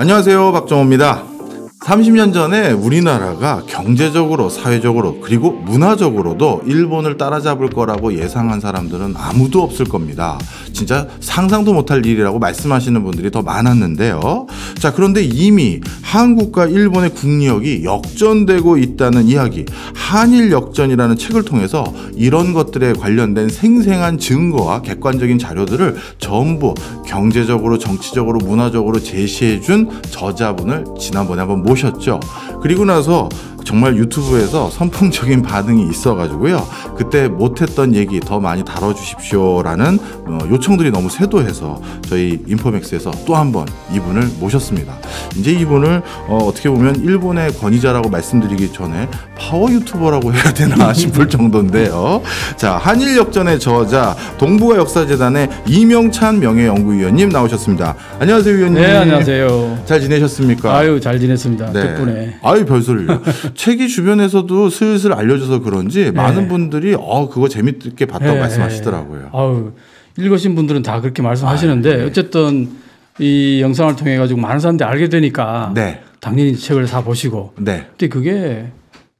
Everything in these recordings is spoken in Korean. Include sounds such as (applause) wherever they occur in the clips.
안녕하세요 박정호입니다. 30년 전에 우리나라가 경제적으로, 사회적으로, 그리고 문화적으로도 일본을 따라잡을 거라고 예상한 사람들은 아무도 없을 겁니다. 진짜 상상도 못할 일이라고 말씀하시는 분들이 더 많았는데요. 자, 그런데 이미 한국과 일본의 국력이 역전되고 있다는 이야기, 한일 역전이라는 책을 통해서 이런 것들에 관련된 생생한 증거와 객관적인 자료들을 전부 경제적으로, 정치적으로, 문화적으로 제시해준 저자분을 지난번에 한번 오셨죠. 그리고 나서 정말 유튜브에서 선풍적인 반응이 있어가지고요. 그때 못했던 얘기 더 많이 다뤄주십시오라는 어, 요청들이 너무 쇄도해서 저희 인포맥스에서 또 한 번 이분을 모셨습니다. 이제 이분을 어, 떻게 보면 일본의 권위자라고 말씀드리기 전에 파워 유튜버라고 해야 되나 (laughs) 싶을 정도인데요. 자, 한일 역전의 저자 동북아 역사재단의 이명찬 명예연구위원님 나오셨습니다. 안녕하세요, 위원님. 네, 안녕하세요. 잘 지내셨습니까? 아유, 잘 지냈습니다. 있습니다. 네. 덕분에. 아유 별소리요. (laughs) 책이 주변에서도 슬슬 알려져서 그런지 네. 많은 분들이 어 그거 재밌게 봤다고 네. 말씀하시더라고요. 아유 읽으신 분들은 다 그렇게 말씀하시는데 아, 네. 어쨌든 이 영상을 통해 가지고 많은 사람들이 알게 되니까 네. 당연히 책을 사 보시고. 네. 근데 그게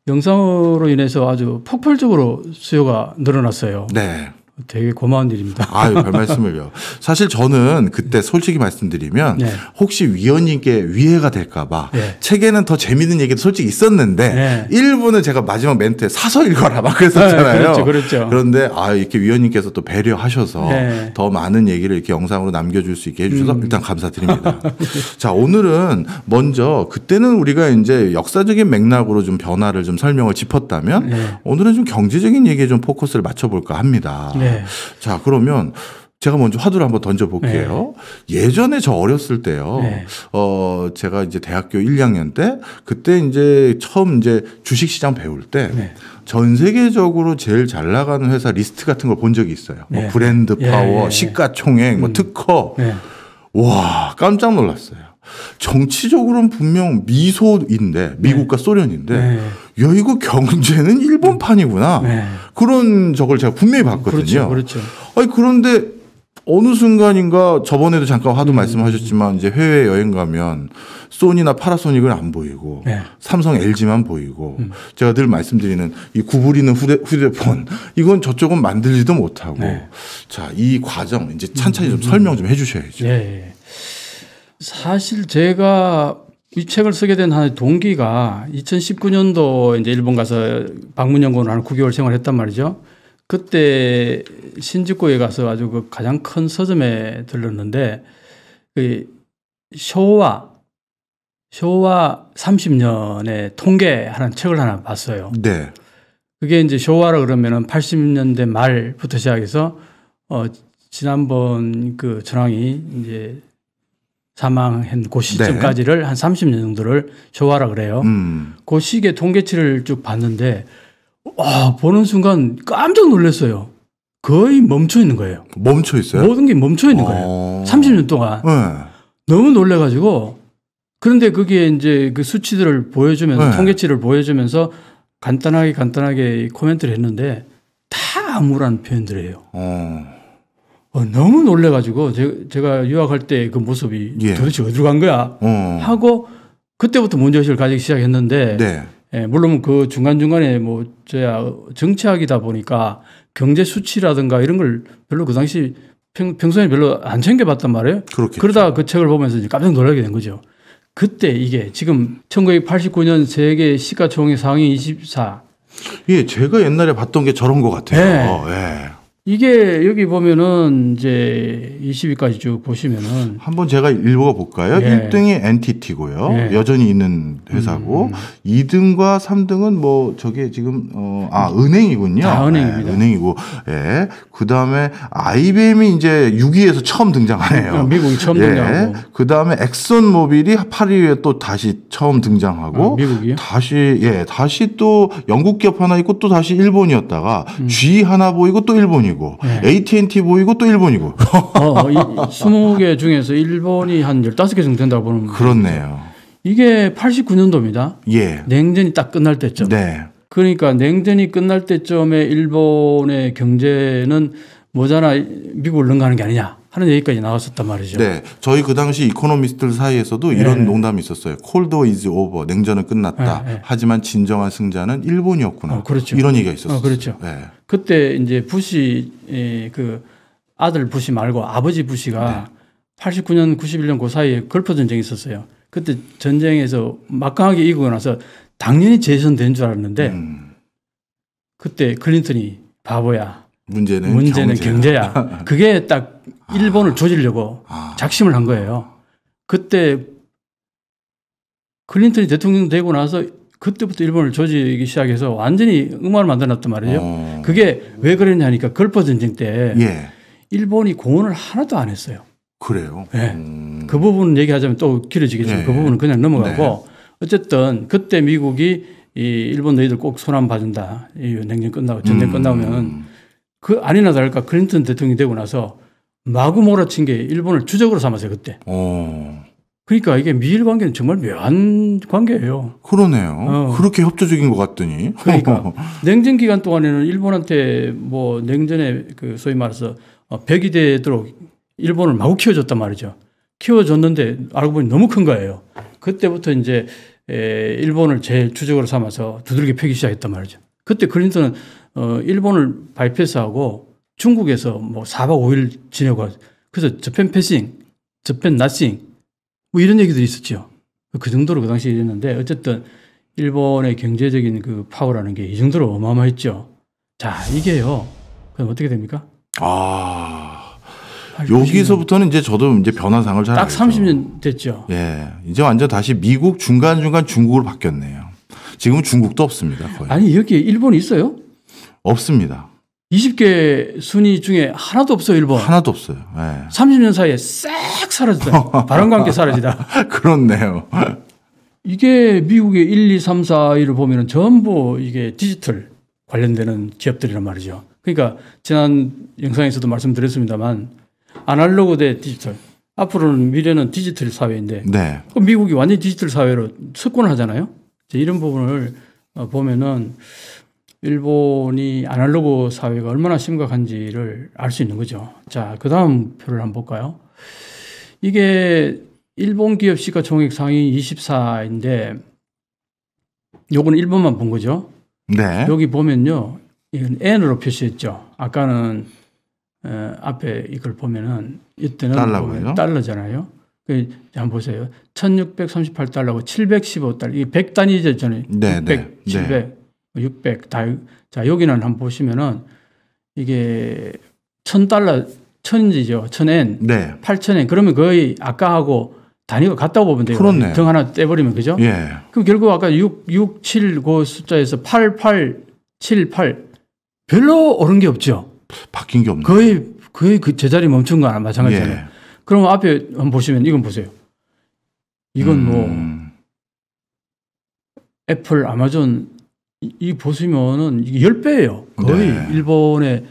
영상으로 인해서 아주 폭발적으로 수요가 늘어났어요. 네. 되게 고마운 일입니다. (laughs) 아유, 별 말씀을요. 사실 저는 그때 솔직히 말씀드리면 네. 혹시 위원님께 위해가 될까봐 네. 책에는 더 재밌는 얘기도 솔직히 있었는데 네. 일부는 제가 마지막 멘트에 사서 읽어라 막 그랬었잖아요. 네, 그렇죠, 그렇죠. 그런데 아, 이렇게 위원님께서 또 배려하셔서 네. 더 많은 얘기를 이렇게 영상으로 남겨줄 수 있게 해주셔서 음. 일단 감사드립니다. (laughs) 자, 오늘은 먼저 그때는 우리가 이제 역사적인 맥락으로 좀 변화를 좀 설명을 짚었다면 네. 오늘은 좀 경제적인 얘기에 좀 포커스를 맞춰볼까 합니다. 네. 네. 자, 그러면 제가 먼저 화두를 한번 던져볼게요. 네. 예전에 저 어렸을 때요. 네. 어, 제가 이제 대학교 1, 2학년 때 그때 이제 처음 이제 주식시장 배울 때전 네. 세계적으로 제일 잘 나가는 회사 리스트 같은 걸 본 적이 있어요. 뭐 네. 브랜드 예, 파워, 예, 예. 시가총액, 뭐 음. 특허. 와, 깜짝 놀랐어요. 정치적으로는 분명 미소인데 네. 미국과 네. 소련인데 네. 야 이거 경제는 일본판이구나 네. 그런 저걸 제가 분명히 그렇죠, 봤거든요. 그렇죠, 그렇죠. 아니 그런데 어느 순간인가 저번에도 잠깐 화도 음. 말씀하셨지만 이제 해외 여행 가면 소니나 파라소닉은 안 보이고 네. 삼성 LG만 보이고 음. 제가 늘 말씀드리는 이 구부리는 후대 휴대폰 (laughs) 이건 저쪽은 만들지도 못하고 네. 자이 과정 이제 음, 찬찬히 좀 음, 음. 설명 좀 해주셔야죠. 네. 사실 제가 이 책을 쓰게 된 하나의 동기가 2019년도 이제 일본 가서 방문 연구원을 한 9개월 생활했단 을 말이죠. 그때 신주쿠에 가서 아주 그 가장 큰 서점에 들렀는데 그 쇼와 쇼와 30년의 통계하는 책을 하나 봤어요. 네. 그게 이제 쇼와라 그러면은 80년대 말부터 시작해서 어 지난번 그 전황이 이제 사망한 그 네. 시점까지를 네. 한 30년 정도를 조화라 그래요. 음. 그 시기의 통계치를 쭉 봤는데 와, 보는 순간 깜짝 놀랐어요. 거의 멈춰 있는 거예요. 멈춰 있어요? 모든 게 멈춰 있는 거예요. 30년 어. 동안. 네. 너무 놀래가지고 그런데 그게 이제 그 수치들을 보여주면서 네. 통계치를 보여주면서 간단하게 간단하게 코멘트를 했는데 다 암울한 표현들이에요. 어... 어, 너무 놀래가지고 제, 제가 유학할 때 그 모습이 예. 도대체 어디로 간 거야 어. 하고 그때부터 문제의식을 가지기 시작했는데 네. 예, 물론 그 중간중간에 뭐 저야 정치학이다 보니까 경제 수치라든가 이런 걸 별로 그 당시 평, 평소에 별로 안 챙겨봤단 말이에요. 그렇겠죠. 그러다 그 책을 보면서 이제 깜짝 놀라게 된 거죠. 그때 이게 지금 1989년 세계 시가총액 상위 24. 예, 제가 옛날에 봤던 게 저런 것 같아요. 네. 예. 어, 예. 이게 여기 보면은 이제 20위까지 쭉 보시면은 한번 제가 읽어 볼까요? 예. 1등이 엔티티고요. 예. 여전히 있는 회사고 음. 2등과 음, 음. 3등은 뭐 저게 지금 어아 은행이군요. 아, 은행입니다. 예, 은행이고. 예. 그다음에 IBM이 이제 6위에서 처음 등장하네요. 어, 미국이 처음 예. 등장하고. 그다음에 엑슨모빌이 8위에 또 다시 처음 등장하고 아, 미국이요? 다시 예, 다시 또 영국 기업 하나 있고 또 다시 일본이었다가 음. G 하나 보이고 또 일본이 일본이고 네. AT&T 보이고 또 일본이고. 어, 20개 어, 중에서 일본이 한 15개 정도 된다고 보는 거 그렇네요. 이게 89년도입니다. 예. 냉전이 딱 끝날 때쯤. 네. 그러니까 냉전이 끝날 때쯤에 일본의 경제는 뭐잖아 미국을 넘가는 게 아니냐 하는 얘기까지 나왔었단 말이죠. 네. 저희 그 당시 이코노미스트들 사이에서도 네. 이런 네. 농담이 있었어요. 콜드 이즈 오버. 냉전은 끝났다. 네, 네. 하지만 진정한 승자는 일본이었구나. 어, 그렇죠. 이런 얘기가 있었어요. 어, 그렇죠. 네. 그때 이제 부시 예, 그 아들 부시 말고 아버지 부시가 네. 89년 91년 그 사이에 걸프 전쟁이 있었어요. 그때 전쟁에서 막강하게 이기고 나서 당연히 재선된 줄 알았는데 음. 그때 클린턴이 바보야. 문제는, 문제는 경제야. (laughs) 그게 딱 일본을 아. 조지려고 아. 작심을 한 거예요. 그때 클린턴이 대통령 되고 나서 그때부터 일본을 조지기 시작해서 완전히 음악을 만들어놨단 말이에요. 어. 그게 왜 그랬냐니까 걸퍼 전쟁 때 예. 일본이 공헌을 하나도 안 했어요. 그래요. 네. 음. 그 부분은 얘기하자면 또길어지겠죠 네. 그 부분은 그냥 넘어가고 네. 어쨌든 그때 미국이 이 일본 너희들 꼭손안 봐준다. 이 냉전 끝나고 전쟁 음. 끝나면 그 아니나 다를까 클린턴 대통령이 되고 나서 마구 몰아친 게 일본을 주적으로 삼았어요 그때. 오. 어. 그러니까 이게 미일 관계는 정말 묘한 관계예요. 그러네요. 어. 그렇게 협조적인 것 같더니. 그러니까 (laughs) 냉전 기간 동안에는 일본한테 뭐 냉전에 그 소위 말해서 어, 백이 되도록 일본을 마구 키워줬단 말이죠. 키워줬는데 알고 보니 너무 큰 거예요. 그때부터 이제 일본을 제일 주적으로 삼아서 두들겨 패기 시작했단 말이죠. 그때 클린턴은 어, 일본을 발표해서 하고 중국에서 뭐 4박 5일 지내고 그래서 저펜 패싱, 저펜 나싱 뭐 이런 얘기들이 있었죠. 그 정도로 그 당시에 이랬는데 어쨌든 일본의 경제적인 그 파워라는 게 이 정도로 어마어마했죠. 자, 이게요. 그럼 어떻게 됩니까? 아. 여기서부터는 이제 저도 이제 변화상을 잘. 딱 30년 됐죠. 예. 이제 완전 다시 미국 중간중간 중국으로 바뀌었네요. 지금 은 중국도 없습니다. 거의. 아니, 여기 일본이 있어요? 없습니다. 20개 순위 중에 하나도 없어 요 일본. 하나도 없어요. 네. 30년 사이에 싹 사라지다. (laughs) 발언과 함께 사라지다. (laughs) 그렇네요. 이게 미국의 1, 2, 3, 4위를 보면 전부 이게 디지털 관련되는 기업들이란 말이죠. 그러니까 지난 영상에서도 말씀드렸습니다만 아날로그 대 디지털. 앞으로는 미래는 디지털 사회인데 네. 그 미국이 완전 히 디지털 사회로 석권을 하잖아요. 이런 부분을 어, 보면은 일본이 아날로그 사회가 얼마나 심각한지를 알 수 있는 거죠. 자, 그 다음 표를 한번 볼까요? 이게 일본 기업 시가 총액 상위 24인데 요거는 일본만 본 거죠. 네. 여기 보면요. 이건 N으로 표시했죠. 아까는 어, 앞에 이걸 보면은 이때는 달러고요? 뭐 달러잖아요. 그 한번 보세요. 1638달러고 715달러. 이게 100단위죠, 전에. 네, 600, 네. 700. 네. 600, 다, 자, 여기는 한번 보시면은 이게 1000달러, 1000이죠. 1000엔. 네. 8000엔. 그러면 거의 아까하고 단위가 같다고 보면 돼요. 그렇네. 등 하나 떼버리면 그죠? 예. 그럼 결국 아까 6, 6, 7, 그 숫자에서 8, 8, 7, 8. 별로 오른 게 없죠. 바뀐 게 없네. 거의, 거의 그 제자리 멈춘 거나 마찬가지잖아요. 예. 그면 앞에 한번 보시면 이건 보세요. 이건 뭐 음. 뭐 애플, 아마존 이 보시면은 이게 10배예요. 거의 네. 일본의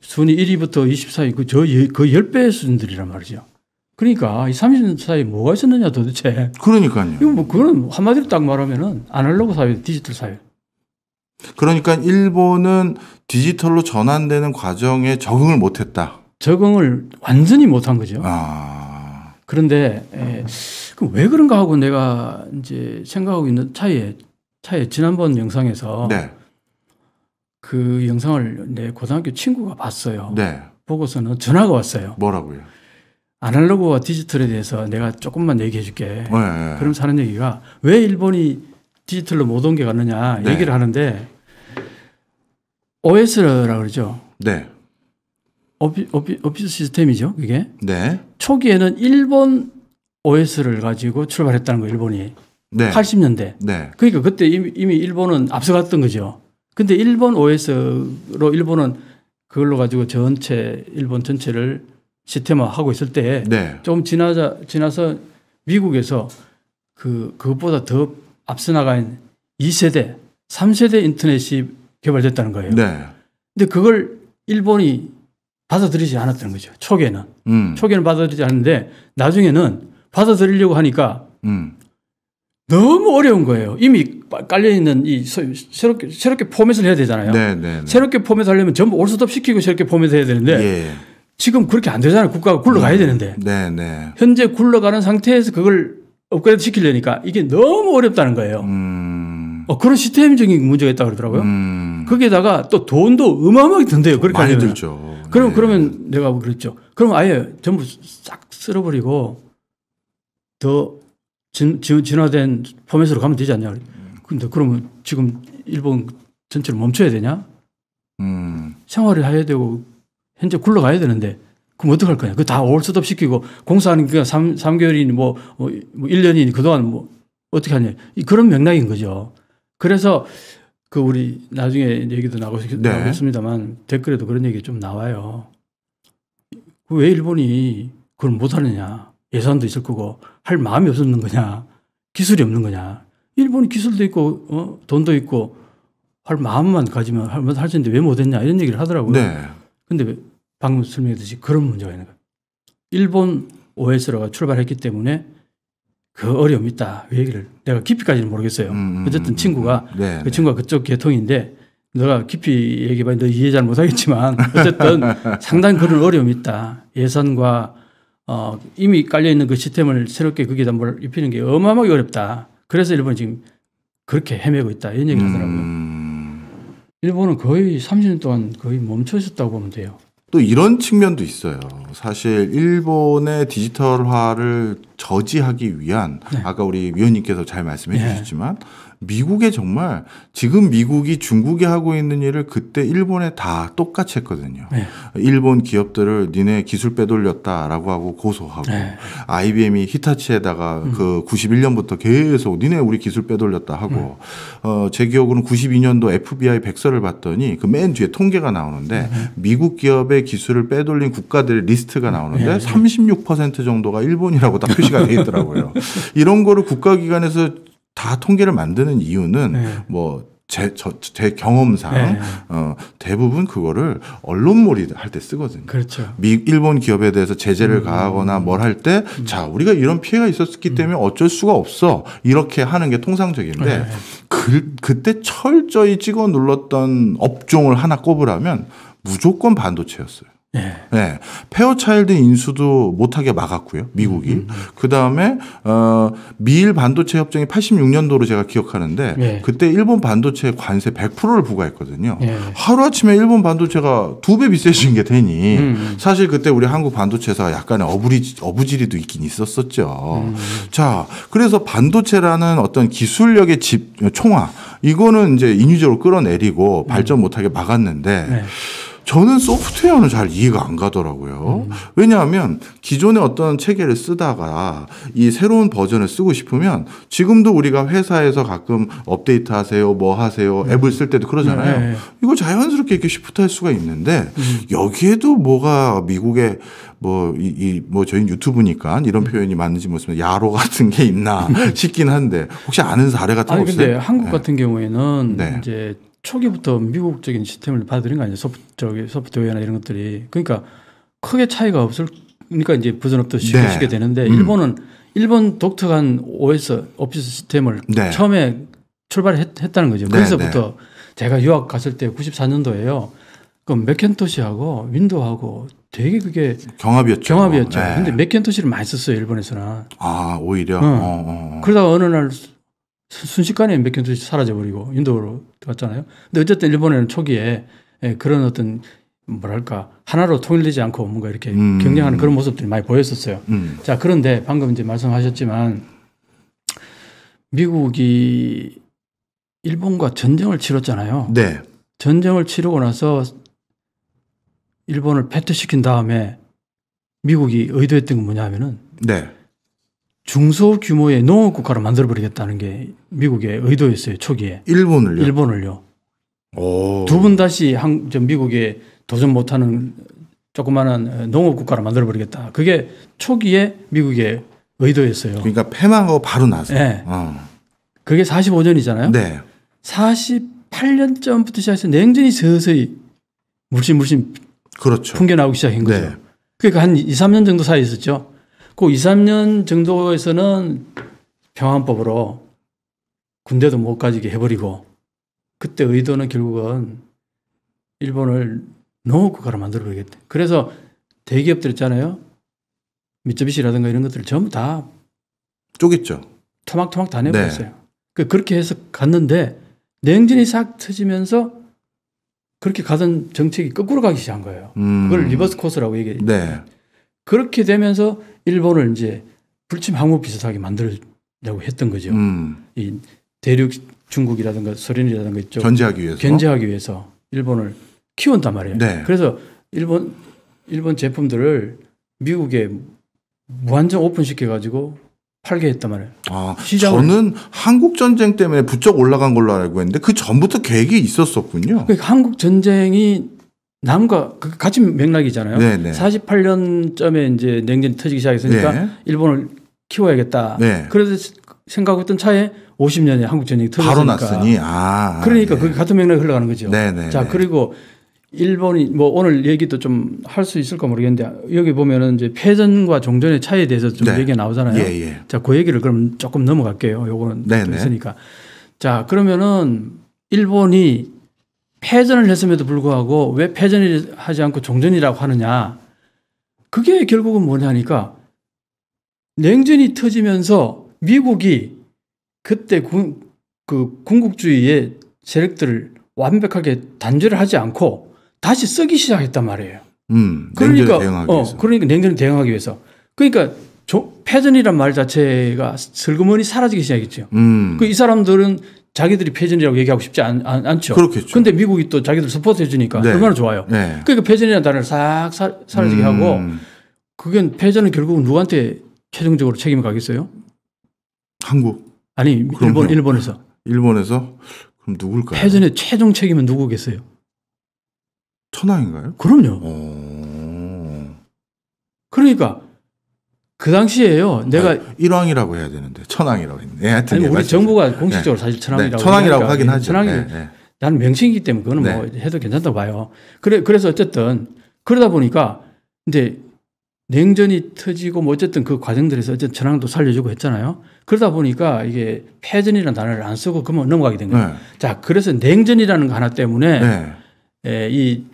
순위 1위부터 24위 그저 예, 거의 10배 수준들이란 말이죠. 그러니까 이 30년 사이 뭐가 있었느냐 도대체. 그러니까요. 이거 뭐 그거는 한마디로 딱 말하면은 아날로그 사회, 디지털 사회. 그러니까 일본은 디지털로 전환되는 과정에 적응을 못했다. 적응을 완전히 못한 거죠. 아. 그런데 에, 그왜 그런가 하고 내가 이제 생각하고 있는 차이에 차에 지난번 영상에서 네. 그 영상을 내 고등학교 친구가 봤어요. 네. 보고서는 전화가 왔어요. 뭐라고요? 아날로그와 디지털에 대해서 내가 조금만 얘기해 줄게. 네. 그럼 사는 얘기가 왜 일본이 디지털로 못 옮겨갔느냐 네. 얘기를 하는데 o s 라 그러죠. 네. 오피, 오피, 오피스 시스템이죠, 그게. 네. 초기에는 일본 OS를 가지고 출발했다는 거, 일본이. 네. 80년대. 네. 그러니까 그때 이미, 이미 일본은 앞서갔던 거죠. 근데 일본 OS로 일본은 그걸로 가지고 전체 일본 전체를 시스템화하고 있을 때좀 네. 지나자 지나서 미국에서 그 그것보다 더 앞서 나간 2세대, 3세대 인터넷이 개발됐다는 거예요. 네. 근데 그걸 일본이 받아들이지 않았다는 거죠. 초기에는. 음. 초기에는 받아들이지 않는데 나중에는 받아들이려고 하니까 음. 너무 어려운 거예요. 이미 깔려있는 이 새롭게, 새롭게 포맷을 해야 되잖아요. 네네네. 네, 네. 새롭게 포맷 하려면 전부 올스톱 시키고 새롭게 포맷을 해야 되는데 예. 지금 그렇게 안 되잖아요. 국가가 굴러가야 음, 되는데. 네네. 네. 현재 굴러가는 상태에서 그걸 업그레이드 시키려니까 이게 너무 어렵다는 거예요. 음. 어, 그런 시스템적인 문제가 있다고 그러더라고요. 음. 거기에다가 또 돈도 어마어마하게 든대요. 그렇게 많이 하려면. 들죠. 그럼 네. 그러면 내가 그랬죠. 그럼 아예 전부 싹 쓸어버리고 더 진, 진화된 포맷으로 가면 되지 않냐. 근데 그러면 지금 일본 전체를 멈춰야 되냐? 음. 생활을 해야 되고 현재 굴러가야 되는데 그럼 어떡할 거냐. 그 다 올스톱 시키고 공사하는 기간 3, 3개월이니 뭐, 뭐 1년이니 뭐 그동안 뭐 어떻게 하냐. 그런 맥락인 거죠. 그래서 그 우리 나중에 얘기도 나고싶습니다만 네. 댓글에도 그런 얘기 좀 나와요. 왜 일본이 그걸 못하느냐. 예산도 있을 거고 할 마음이 없었는 거냐 기술이 없는 거냐 일본이 기술도 있고 어? 돈도 있고 할 마음만 가지면 할 수 있는데 왜 못했냐 이런 얘기를 하더라고요. 네. 근데 방금 설명했듯이 그런 문제가 있는 거예요. 일본 OS로가 출발했기 때문에 그 어려움이 있다. 왜 얘기를 내가 깊이까지는 모르겠어요. 음, 음 어쨌든 음, 친구가 음. 네, 그 네. 친구가 그쪽 계통인데 너가 깊이 얘기해봐야 너 이해 잘 못하겠지만 (laughs) 어쨌든 상당히 그런 어려움이 있다. 예산과 어, 이미 깔려있는 그 시스템을 새롭게 거기다 뭘 입히는 게 어마어마하게 어렵다. 그래서 일본이 지금 그렇게 헤매고 있다. 이런 얘기를 하더라고요. 음... 일본은 거의 30년 동안 거의 멈춰 있었다고 보면 돼요. 또 이런 측면도 있어요. 사실 일본의 디지털화를 저지하기 위한 네. 아까 우리 위원님께서 잘 말씀해 네. 주셨지만 미국에 정말 지금 미국이 중국이 하고 있는 일을 그때 일본에 다 똑같이 했거든요. 네. 일본 기업들을 니네 기술 빼돌렸다라고 하고 고소하고 네. IBM이 히타치에다가 음. 그 91년부터 계속 니네 우리 기술 빼돌렸다 하고 음. 어, 제 기억으로는 92년도 FBI 백서를 봤더니 그 맨 뒤에 통계가 나오는데 음. 미국 기업의 기술을 빼돌린 국가들의 리스트가 나오는데 네. 36% 정도가 일본이라고 딱 표시가 돼 있더라고요. (laughs) 이런 거를 국가기관에서 다 통계를 만드는 이유는 네. 뭐 제, 저, 제 경험상 네. 어, 대부분 그거를 언론몰이 할 때 쓰거든요. 그렇죠. 미, 일본 기업에 대해서 제재를 음. 가하거나 뭘 할 때, 음. 자, 우리가 이런 피해가 있었기 음. 때문에 어쩔 수가 없어. 이렇게 하는 게 통상적인데, 네. 그, 그때 철저히 찍어 눌렀던 업종을 하나 꼽으라면 무조건 반도체였어요. 네. 네. 페어차일드 인수도 못하게 막았고요. 미국이. 음. 음, 음. 그 다음에, 어, 미일 반도체 협정이 86년도로 제가 기억하는데, 네. 그때 일본 반도체 관세 100%를 부과했거든요. 네. 하루아침에 일본 반도체가 두 배 비싸진 게 되니, 음, 음. 사실 그때 우리 한국 반도체사 약간의 어부리, 어부지리도 있긴 있었었죠. 음. 자, 그래서 반도체라는 어떤 기술력의 집, 총화, 이거는 이제 인위적으로 끌어내리고 발전 못하게 막았는데, 네. 저는 소프트웨어는 잘 이해가 안 가더라고요. 음. 왜냐하면 기존의 어떤 체계를 쓰다가 이 새로운 버전을 쓰고 싶으면 지금도 우리가 회사에서 가끔 업데이트 하세요, 뭐 하세요, 음. 앱을 쓸 때도 그러잖아요. 네. 네. 이거 자연스럽게 이렇게 시프트 할 수가 있는데 음. 여기에도 뭐가 미국의 뭐, 이, 이, 뭐, 저희 유튜브니까 이런 음. 표현이 맞는지 모르겠습니 야로 같은 게 있나 (laughs) 싶긴 한데 혹시 아는 사례 같은 거 없어요? 근데 한국 네. 같은 경우에는 네. 이제 초기부터 미국적인 시스템을 받아들인 거 아니에요. 소프트, 소프트웨어나 이런 것들이. 그러니까 크게 차이가 없을, 그러니까 이제 버전업도 쉽게 네. 쉽게 되는데 음. 일본은 일본 독특한 OS, 오피스 시스템을 네. 처음에 출발했다는 거죠. 그래서부터 네, 네. 제가 유학 갔을 때 94년도에요. 그럼 맥켄토시하고 윈도우하고 되게 그게 경합이었죠. 경합이었죠. 네. 근데 맥켄토시를 많이 썼어요 일본에서는. 아 오히려. 응. 어, 어. 어. 그러다가 어느 날 순식간에 몇킬로미 사라져버리고 인도로 갔잖아요. 근데 어쨌든 일본에는 초기에 예, 그런 어떤 뭐랄까 하나로 통일되지 않고 뭔가 이렇게 음. 경쟁하는 그런 모습들이 많이 보였었어요. 음. 자 그런데 방금 이제 말씀하셨지만 미국이 일본과 전쟁을 치렀잖아요. 네. 전쟁을 치르고 나서 일본을 패퇴시킨 다음에 미국이 의도했던 건 뭐냐면은 네. 중소 규모의 농업 국가로 만들어버리겠다는 게 미국의 의도였어요 초기에. 일본을요. 일본을요. 두 분 다시 한, 미국에 도전 못하는 조그마한 어, 농업 국가로 만들어버리겠다. 그게 초기에 미국의 의도였어요. 그러니까 패망하고 바로 나서. 네. 어. 그게 45년이잖아요. 네. 4 8년전부터 시작해서 냉전이 서서히 물씬 물씬 그렇죠. 풍겨나오기 시작한 네. 거죠. 네. 그러니까 한 2, 3년 정도 사이 있었죠. 그 2, 3년 정도에서는 평안법으로 군대도 못 가지게 해버리고 그때 의도는 결국은 일본을 농업국가로 만들어버리겠다. 그래서 대기업들 있잖아요. 미쯔비시라든가 이런 것들을 전부 다 쪼갰죠. 토막토막 다 내버렸어요. 네. 그 그렇게 해서 갔는데 냉전이 싹 터지면서 그렇게 가던 정책이 거꾸로 가기 시작한 거예요. 음. 그걸 리버스 코스라고 얘기해요. 네. 그렇게 되면서 일본을 이제 불침 항우 비슷하게 만들려고 했던 거죠. 음. 이 대륙 중국이라든가 소련이라든가 이쪽 견제하기 위해서 견제하기 위해서 일본을 키운단 말이에요. 네. 그래서 일본 일본 제품들을 미국에 무한정 오픈시켜 가지고 팔게 했단 말이에요. 아, 저는 한국 전쟁 때문에 부쩍 올라간 걸로 알고 있는데 그 전부터 계획이 있었었군요. 그러니까 한국 전쟁이 남과 그 같이 맥락이잖아요. 네네. 48년쯤에 이제 냉전이 터지기 시작했으니까 네. 일본을 키워야겠다. 네. 그래서 생각했던 차에 50년에 한국 전쟁이 터졌으니까. 바로 났으니. 아, 아 그러니까 네. 그게 같은 맥락이 흘러가는 거죠. 네네. 네, 자 네. 그리고 일본이 뭐 오늘 얘기도 좀 할 수 있을까 모르겠는데 여기 보면은 이제 패전과 종전의 차이에 대해서 좀 네. 얘기가 나오잖아요. 예, 예. 자, 그 얘기를 그럼 조금 넘어갈게요. 요거는 네, 있으니까. 자, 그러면은 일본이 패전을 했음에도 불구하고 왜 패전을 하지 않고 종전이라고 하느냐. 그게 결국은 뭐냐니까 냉전이 터지면서 미국이 그때 군, 그 군국주의의 세력들을 완벽하게 단절를 하지 않고 다시 쓰기 시작했단 말이에요. 음, 그러니까, 어, 그러니까 냉전을 대응하기 위해서. 그러니까 조, 패전이란 말 자체가 슬그머니 사라지기 시작했죠. 음. 그이 사람들은 자기들이 패전이라고 얘기하고 싶지 않, 않, 죠 그렇겠죠. 근데 미국이 또 자기들 서포트 해주니까 네. 얼마나 좋아요. 네. 그러니까 패전이라는 그 단어를 싹 사, 라지게 음. 하고 그건 패전은 결국은 누구한테 최종적으로 책임을 가겠어요? 한국. 아니, 일본, 일본에서. 일본에서? 그럼 누굴까요? 패전의 최종 책임은 누구겠어요? 천황인가요? 그럼요. 오. 그러니까 그 당시에요. 내가 아니, 일왕이라고 해야 되는데 천왕이라고 했는데. 예, 아니, 예, 우리 맞습 정부가 예. 공식적으로 네. 사실 천왕이라고 네, 천왕이라고 하긴 하죠. 천왕이 네, 나는 명칭이기 때문에 그거는 뭐 네. 해도 괜찮다고 봐요. 그래 그래서 어쨌든 그러다 보니까 이제 냉전이 터지고 뭐 어쨌든 그 과정들에서 어쨌든 천황도 살려주고 했잖아요. 그러다 보니까 이게 패전이라는 단어를 안 쓰고 그면 넘어가게 된 거예요. 네. 자, 그래서 냉전이라는 거 하나 때문에 에, 네. 이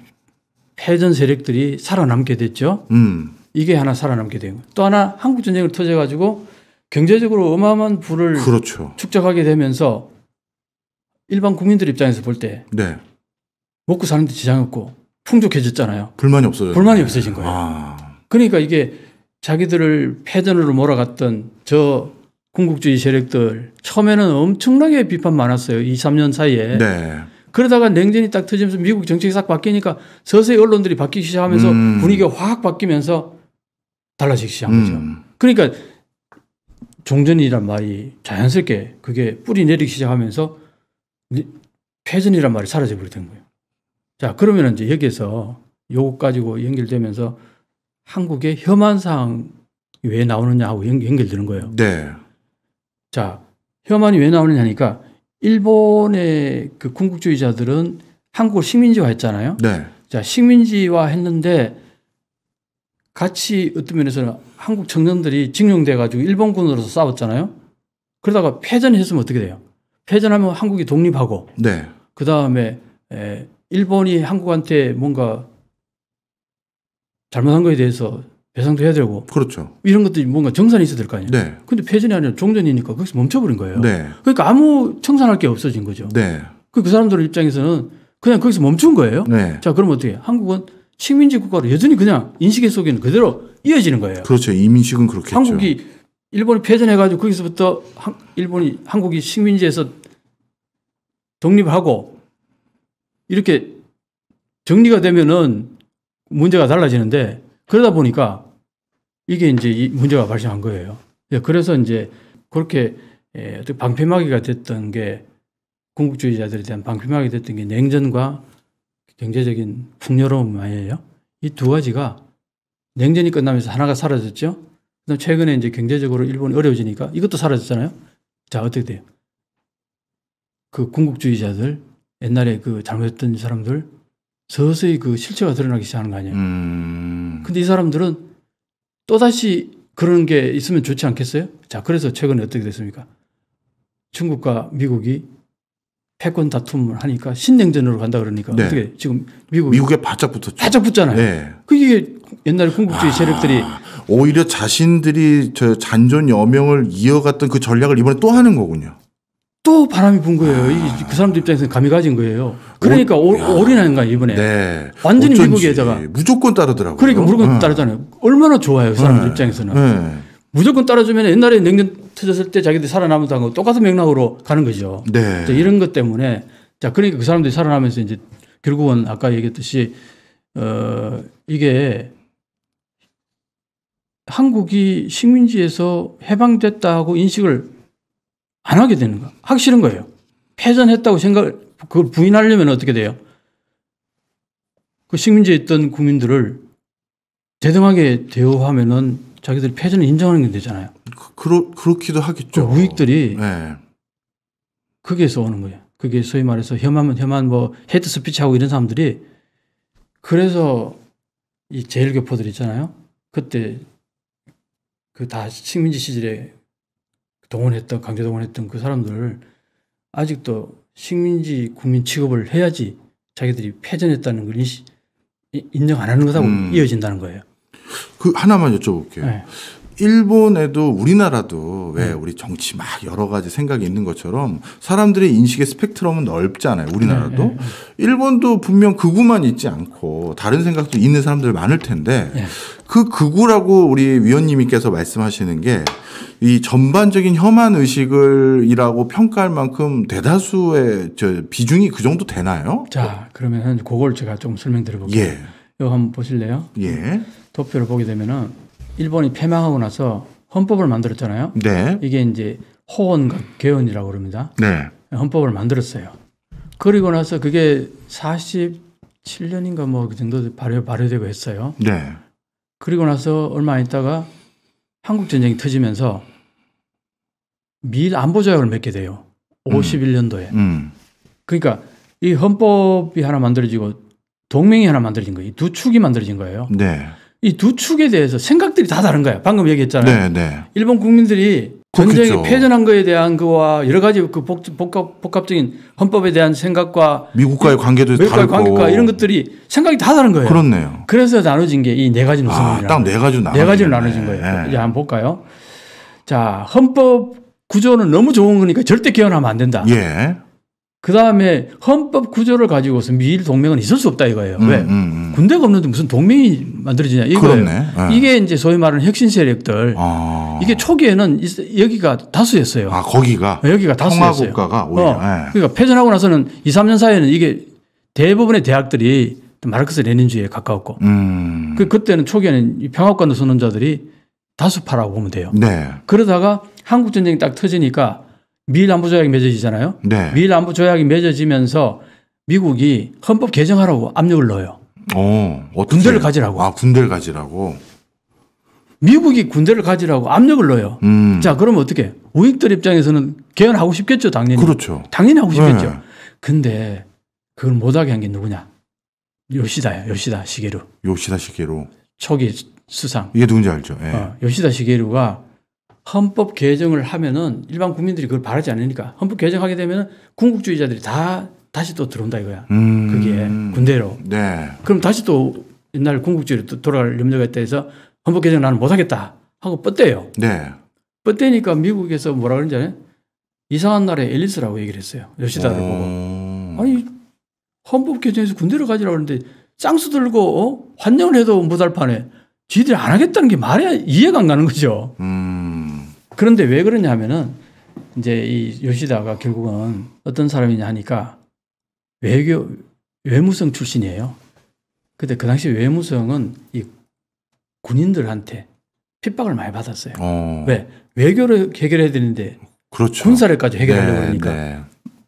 패전 세력들이 살아남게 됐죠. 음. 이게 하나 살아남게 된 거예요. 또 하나 한국 전쟁을 터져 가지고 경제적으로 어마어마한 부를 그렇죠. 축적하게 되면서 일반 국민들 입장에서 볼때 네. 먹고 사는데 지장 없고 풍족해졌잖아요. 불만이 없어요. 불만이 네. 없어진 거예요. 아. 그러니까 이게 자기들을 패전으로 몰아갔던 저 궁극주의 세력들 처음에는 엄청나게 비판 많았어요. 2, 3년 사이에. 네. 그러다가 냉전이 딱 터지면서 미국 정책이 싹 바뀌니까 서서히 언론들이 바뀌기 시작하면서 음. 분위기가 확 바뀌면서 달라지기 시작한 거죠. 음. 그러니까 종전이란 말이 자연스럽게 그게 뿌리 내리기 시작하면서 패전이란 말이 사라져 버리던 거예요. 자, 그러면 이제 여기에서 요거 가지고 연결되면서 한국의 혐한 사항이 왜 나오느냐 하고 연결되는 거예요. 네. 자, 혐한이 왜 나오느냐 하니까 일본의 그궁극주의자들은 한국을 식민지화 했잖아요. 네. 자, 식민지화 했는데 같이 어떤 면에서는 한국 청년들이 징용돼 가지고 일본군으로서 싸웠잖아요. 그러다가 패전했으면 어떻게 돼요? 패전하면 한국이 독립하고 네. 그 다음에 일본이 한국한테 뭔가 잘못한 거에 대해서 배상도 해야 되고 그렇죠. 이런 것들이 뭔가 정산이 있어야 될 거 아니에요. 네. 근데 패전이 아니라 종전이니까 거기서 멈춰버린 거예요. 네. 그러니까 아무 청산할 게 없어진 거죠. 네. 그, 그 사람들 입장에서는 그냥 거기서 멈춘 거예요. 네. 자, 그럼 어떻게? 한국은 식민지 국가로 여전히 그냥 인식의 속에는 그대로 이어지는 거예요. 그렇죠. 이민식은 그렇겠죠. 한국이 일본을 패전해가지고 거기서부터 한, 일본이 한국이 식민지에서 독립하고 이렇게 정리가 되면은 문제가 달라지는데 그러다 보니까 이게 이제 이 문제가 발생한 거예요. 예, 그래서 이제 그렇게 예, 방패막이가 됐던 게 궁극주의자들에 대한 방패막이 됐던 게 냉전과 경제적인 풍요로움 아니에요? 이 두 가지가 냉전이 끝나면서 하나가 사라졌죠. 그다음 최근에 이제 경제적으로 일본이 어려워지니까 이것도 사라졌잖아요. 자 어떻게 돼요? 그 궁극주의자들 옛날에 그 잘못했던 사람들 서서히 그 실체가 드러나기 시작하는 거 아니에요. 음. 근데 이 사람들은 또 다시 그런 게 있으면 좋지 않겠어요? 자 그래서 최근에 어떻게 됐습니까? 중국과 미국이 패권 다툼을 하니까 신냉전으로 간다 그러니까 네. 어떻게 지금 미국 미국에 바짝 붙었죠. 바짝 붙잖아요. 네. 그게 옛날 궁극주의 아, 세력들이 아, 오히려 자신들이 저 잔존 여명을 이어갔던 그 전략을 이번에 또 하는 거군요. 또 바람이 분 거예요. 아. 그 사람들 입장에서는 감이 가진 거예요. 그러니까 오, 올인한 거야 이번에. 네. 완전히 미국 에다가 무조건 따르더라고요. 그러니까 무조건 네. 따르잖아요. 얼마나 좋아요 그 사람들 네. 입장에서는. 네. 무조건 따라주면 옛날에 냉전 터졌을 때 자기들이 살아남은 하고 똑같은 맥락으로 가는 거죠. 네. 이런 것 때문에 자 그러니까 그 사람들이 살아나면서 이제 결국은 아까 얘기했듯이 어 이게 한국이 식민지에서 해방됐다고 인식을 안 하게 되는 거야. 하기 싫은 거예요. 패전했다고 생각을 그걸 부인하려면 어떻게 돼요? 그 식민지에 있던 국민들을 대등하게 대우하면은 자기들이 패전을 인정하는 게 되잖아요. 그, 그러, 그렇기도 하겠죠. 그 우익들이 네. 거기에서 오는 거예요. 그게 소위 말해서 혐한 혐한 뭐 헤드 스피치하고 이런 사람들이 그래서 이 제일교포들 있잖아요. 그때 그 다 식민지 시절에 동원했던 강제 동원했던 그사람들 아직도 식민지 국민 취급을 해야지 자기들이 패전했다는 걸 인식, 인정 안 하는 것하고 음. 이어진다는 거예요. 그 하나만 여쭤볼게요. 네. 일본에도 우리나라도 왜 네. 우리 정치 막 여러 가지 생각이 있는 것처럼 사람들의 인식의 스펙트럼은 넓잖아요. 우리나라도 네, 네, 일본도 분명 극우만 있지 않고 다른 생각도 있는 사람들 많을 텐데 네. 그 극우라고 우리 위원님께서 말씀하시는 게 이 전반적인 혐한 의식을이라고 평가할 만큼 대다수의 저 비중이 그 정도 되나요? 자 그러면은 그걸 제가 좀 설명드려볼게요. 예. 이거 한번 보실래요? 예. 도표를 보게 되면은 일본이 패망하고 나서 헌법을 만들었잖아요. 네. 이게 이제 호원과 개헌이라고 그럽니다. 네. 헌법을 만들었어요. 그리고 나서 그게 47년인가 뭐 그 정도 발효 발효되고 했어요. 네. 그리고 나서 얼마 안 있다가 한국 전쟁이 터지면서 미일 안보 조약을 맺게 돼요. 51년도에. 음. 음. 그러니까 이 헌법이 하나 만들어지고 동맹이 하나 만들어진 거예요. 두 축이 만들어진 거예요. 네. 이두 축에 대해서 생각들이 다 다른 거예요. 방금 얘기했잖아요. 네, 네. 일본 국민들이 전쟁이 그 패전한 거에 대한 그와 여러 가지 그 복, 복합, 복합적인 헌법에 대한 생각과 미국과의 관계도 미국과의 다 관계과 이런 것들이 생각이 다 다른 거예요. 그렇네요. 그래서 나눠진 게 이 네 가지 노선이에요. 아, 딱네 가지로 나눠네 가지로 나눠진 거예요. 네. 이제 한번 볼까요? 자, 헌법 구조는 너무 좋은 거니까 절대 개헌하면 안 된다. 예. 그 다음에 헌법 구조를 가지고서 미일 동맹은 있을 수 없다 이거예요. 음, 왜? 음, 음. 군대가 없는데 무슨 동맹이 만들어지냐. 이거 네. 예. 이게 이제 소위 말하는 혁신 세력들. 아. 이게 초기에는 여기가 다수였어요. 아, 거기가? 네, 여기가 다수였어요. 국가가 오히려. 어. 예. 그러니까 패전하고 나서는 2, 3년 사이에는 이게 대부분의 대학들이 마르크스 레닌주의에 가까웠고 음. 그, 그때는 초기에는 평화권의 선언자들이 다수파라고 보면 돼요. 네. 그러다가 한국전쟁이 딱 터지니까 미일 안보 조약이 맺어지잖아요. 네. 미일 안보 조약이 맺어지면서 미국이 헌법 개정하라고 압력을 넣어요. 어, 어떻게. 군대를 가지라고. 아, 군대를 가지라고. 미국이 군대를 가지라고 압력을 넣어요. 음. 자, 그러면 어떻게? 우익들 입장에서는 개헌하고 싶겠죠, 당연히. 그렇죠. 당연히 하고 싶겠죠. 네. 근데 그걸 못하게 한 게 누구냐? 요시다야, 요시다 시게루. 요시다 시게루. 초기 수상. 이게 누군지 알죠. 예. 어, 요시다 시게루가 헌법 개정을 하면은 일반 국민들이 그걸 바라지 않으니까 헌법 개정하게 되면 은궁극주의자들이다 다시 또 들어온다 이거야. 음. 그게 군대로. 네. 그럼 다시 또 옛날 궁극주의로 돌아갈 염려가 있다 해서 헌법 개정 나는 못하겠다 하고 뻗대요. 네. 뻗대니까 미국에서 뭐라 그러는지 아요 이상한 나라의 앨리스라고 얘기를 했어요. 요시다를 오. 보고. 음. 아니 헌법 개정에서 군대로 가지라고 하는데 쌍수 들고 어? 환영을 해도 못할 판에 지들이 안 하겠다는 게 말이야 이해가 안 가는 거죠. 음. 그런데 왜 그러냐면은 이제 이 요시다가 결국은 어떤 사람이냐 하니까 외교 외무성 출신이에요. 근데 그 당시 외무성은 이 군인들한테 핍박을 많이 받았어요. 어. 왜 외교를 해결해야 되는데 그렇죠. 군사를까지 해결하려고 네, 하니까 네.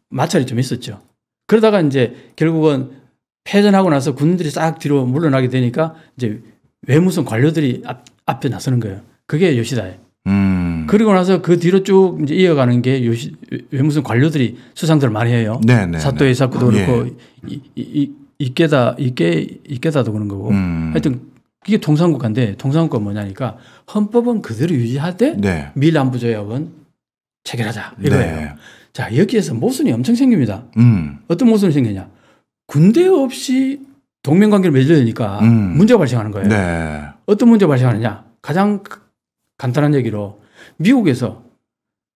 마찰이 좀 있었죠. 그러다가 이제 결국은 패전하고 나서 군인들이 싹 뒤로 물러나게 되니까 이제 외무성 관료들이 앞, 앞에 나서는 거예요. 그게 요시다예요. 음. 그리고 나서 그 뒤로 쭉 이제 이어가는 게 요시, 외무성 관료들이 수상들 많이 해요. 네네. 네, 사또의 네. 사건도 그렇고 예. 이, 이깨다 이깨 이깨다도 그런 거고. 음. 하여튼 이게 통상국가인데 통상국가 뭐냐니까 헌법은 그대로 유지할때 네. 밀안부 조약은 체결하자 이거예요. 네. 자 여기에서 모순이 엄청 생깁니다. 음. 어떤 모순이 생기냐? 군대 없이 동맹관계를 맺으려니까 음. 문제가 발생하는 거예요. 네. 어떤 문제가 발생하느냐? 가장 간단한 얘기로 미국에서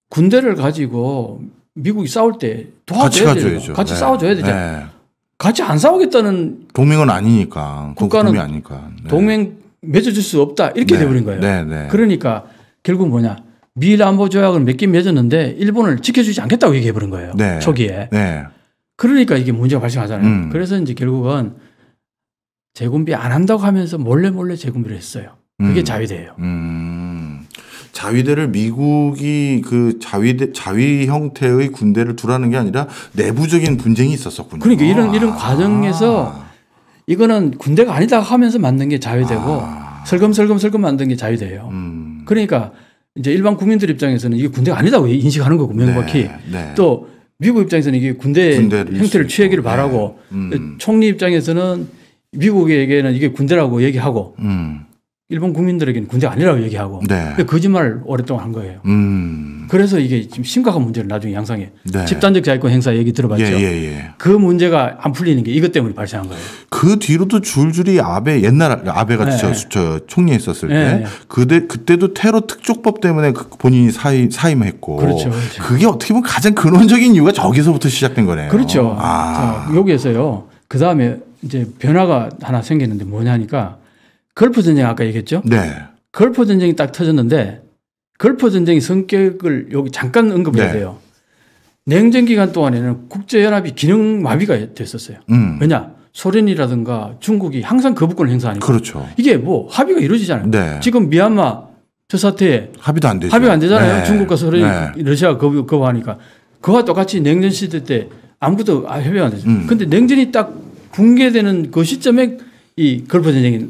군대를 가지고 미국이 싸울 때 같이 가줘야죠. 같이 네. 싸워줘야 되죠. 네. 같이 안 싸우겠다는 동맹은 아니니까 그 국가는 아니니까 네. 동맹 맺어줄 수 없다 이렇게 네. 돼버린 거예요. 네, 네. 그러니까 결국 뭐냐 미일 안보 조약을 몇개 맺었는데 일본을 지켜주지 않겠다고 얘기해버린 거예요. 네. 초기에. 그러니까 이게 문제가 발생하잖아요. 음. 그래서 이제 결국은 재군비 안 한다고 하면서 몰래 몰래 재군비를 했어요. 그게 음. 자위대예요. 음. 자위대를 미국이 그 자위대 자위 형태의 군대를 두라는 게 아니라 내부적인 분쟁이 있었었군요. 그러니까 이런 이런 아. 과정에서 이거는 군대가 아니다 하면서 만든 게 자위대고 아. 설금설금 설금 만든 게 자위대예요. 음. 그러니까 이제 일반 국민들 입장에서는 이게 군대가 아니다고 인식하는 거고 명확히 네, 네. 또 미국 입장에서는 이게 군대 형태를 취하기를 네. 바라고 네. 음. 총리 입장에서는 미국에게는 이게 군대라고 얘기하고 음. 일본 국민들에게는 군대 아니라고 얘기하고 네. 거짓말을 오랫동안 한 거예요. 음. 그래서 이게 지금 심각한 문제를 나중에 양상해 네. 집단적 자위권 행사 얘기 들어봤죠. 예, 예, 예. 그 문제가 안 풀리는 게 이것 때문에 발생한 거예요. 그 뒤로도 줄줄이 아베 옛날 아베가 네. 저, 저 총리했었을 때 네, 네. 그때 그때도 테러 특조법 때문에 그 본인이 사임, 사임했고 그렇죠, 그렇죠. 그게 어떻게 보면 가장 근원적인 이유가 저기서부터 시작된 거네요. 그렇죠. 아. 자, 여기에서요. 그 다음에 이제 변화가 하나 생겼는데 뭐냐니까. 걸프 전쟁 아까 얘기했죠? 네. 걸프 전쟁이 딱 터졌는데 걸프 전쟁의 성격을 여기 잠깐 언급을야 네. 돼요. 냉전 기간 동안에는 국제연합이 기능 마비가 됐었어요. 음. 왜냐? 소련이라든가 중국이 항상 거부권을 행사하니까. 그렇죠. 이게 뭐 합의가 이루어지잖아요. 네. 지금 미얀마 저 사태에 합의도 안 되죠. 합의가 안 되잖아요. 네. 중국과 소련이 네. 러시아가 거부, 거부하니까. 그와 똑같이 냉전 시대 때 아무도 아, 협의가 안 되죠. 음. 근데 냉전이 딱 붕괴되는 그 시점에 이 걸프 전쟁이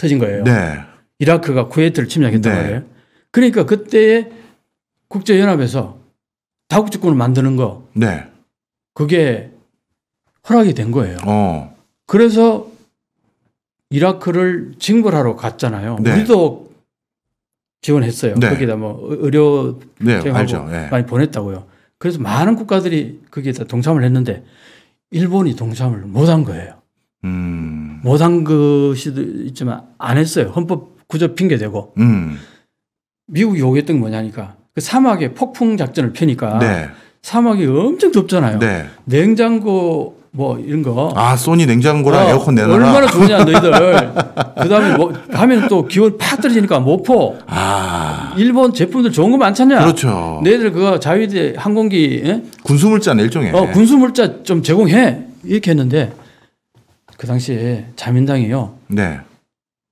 터진 거예요. 네. 이라크가 쿠웨이트를 침략했단 네. 말이에요. 그러니까 그때에 국제연합에서 다국주권을 만드는 거. 네. 그게 허락이 된 거예요. 어. 그래서 이라크를 징벌하러 갔잖아요. 네. 우리도 지원했어요. 네. 거기다 뭐 의료 네, 알죠. 네. 많이 보냈다고요. 그래서 많은 국가들이 거기에 다 동참을 했는데 일본이 동참을 못 한 거예요. 음. 못한 것이 있지만 안 했어요. 헌법 구조 핑계대고. 음. 미국이 요구했던 게 뭐냐니까 그 사막에 폭풍 작전을 펴니까 네. 사막이 엄청 덥잖아요. 네. 냉장고 뭐 이런 거. 아, 소니 냉장고랑 어, 에어컨 내놔라. 얼마나 좋냐 (laughs) 너희들. 그다음에 뭐 하면 또 기온 팍 떨어지니까 모포. 아. 일본 제품들 좋은 거 많잖냐. 그렇죠. 너희들 그거 자위대 항공기 에? 군수물자 일종의. 어, 군수물자 좀 제공해. 이렇게 했는데 그 당시에 자민당이요. 네.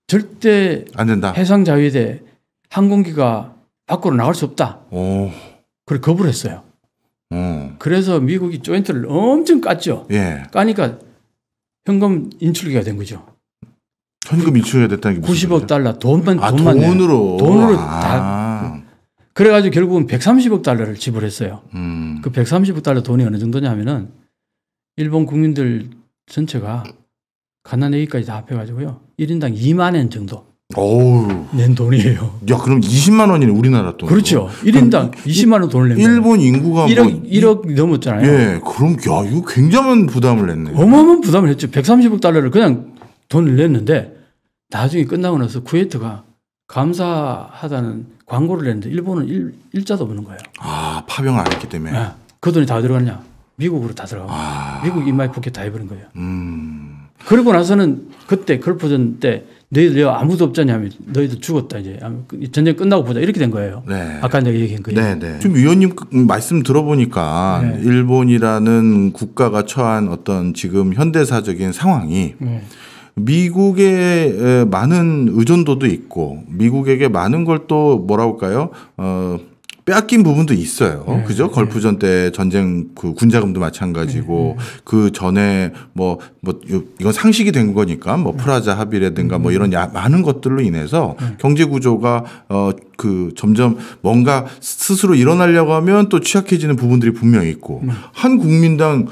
절대 안 된다. 해상 자위대 항공기가 밖으로 나갈 수 없다. 오. 그걸 거부를 했어요. 오. 그래서 미국이 조인트를 엄청 깠죠. 예. 까니까 현금 인출기가 된 거죠. 현금 인출해야 됐다는 게 90억 달러 돈만 아, 돈만 돈으로 내 돈으로 아. 다 그래가지고 결국은 130억 달러를 지불했어요. 음. 그 130억 달러 돈이 어느 정도냐면은 일본 국민들 전체가 가난 얘기까지 다 합해가지고요. 1인당 2만 엔 정도. 어우. 낸 돈이에요. 야, 그럼 20만 원이네, 우리나라 돈. 그렇죠. 1인당 20만 원 돈을 냈네. 일본 인구가 1억, 뭐 1억 넘었잖아요. 예, 그럼, 야, 이거 굉장한 부담을 냈네. 어마어마한 부담을 했죠. 130억 달러를 그냥 돈을 냈는데 나중에 끝나고 나서 쿠웨이트가 감사하다는 광고를 냈는데 일본은 일, 일자도 없는 거예요. 아, 파병을 안 했기 때문에. 네. 그 돈이 다 들어갔냐? 미국으로 다 들어가고. 아. 미국 이마에 국회 다 해버린 거예요. 음. 그러고 나서는 그때 걸프전 때 너희들 아무도 없잖냐면 너희들 죽었다 이제 아, 그 전쟁 끝나고 보자 이렇게 된 거예요. 네. 아까 내가 얘기한 거예요. 네, 네. 지금 위원님 그 말씀 들어보니까 네. 일본이라는 국가가 처한 어떤 지금 현대사적인 상황이 네. 미국의 많은 의존도도 있고 미국에게 많은 걸 또 뭐라 고 할까요? 어 빼앗긴 부분도 있어요. 네. 그죠? 네. 걸프전 때 전쟁 그 군자금도 마찬가지고 네. 네. 그 전에 뭐뭐 뭐 이건 상식이 된 거니까 뭐 네. 프라자 합의라든가 뭐 음. 이런 야, 많은 것들로 인해서 경제 구조가 어 그 점점 뭔가 스스로 일어나려고 하면 또 취약해지는 부분들이 분명히 있고 한 국민당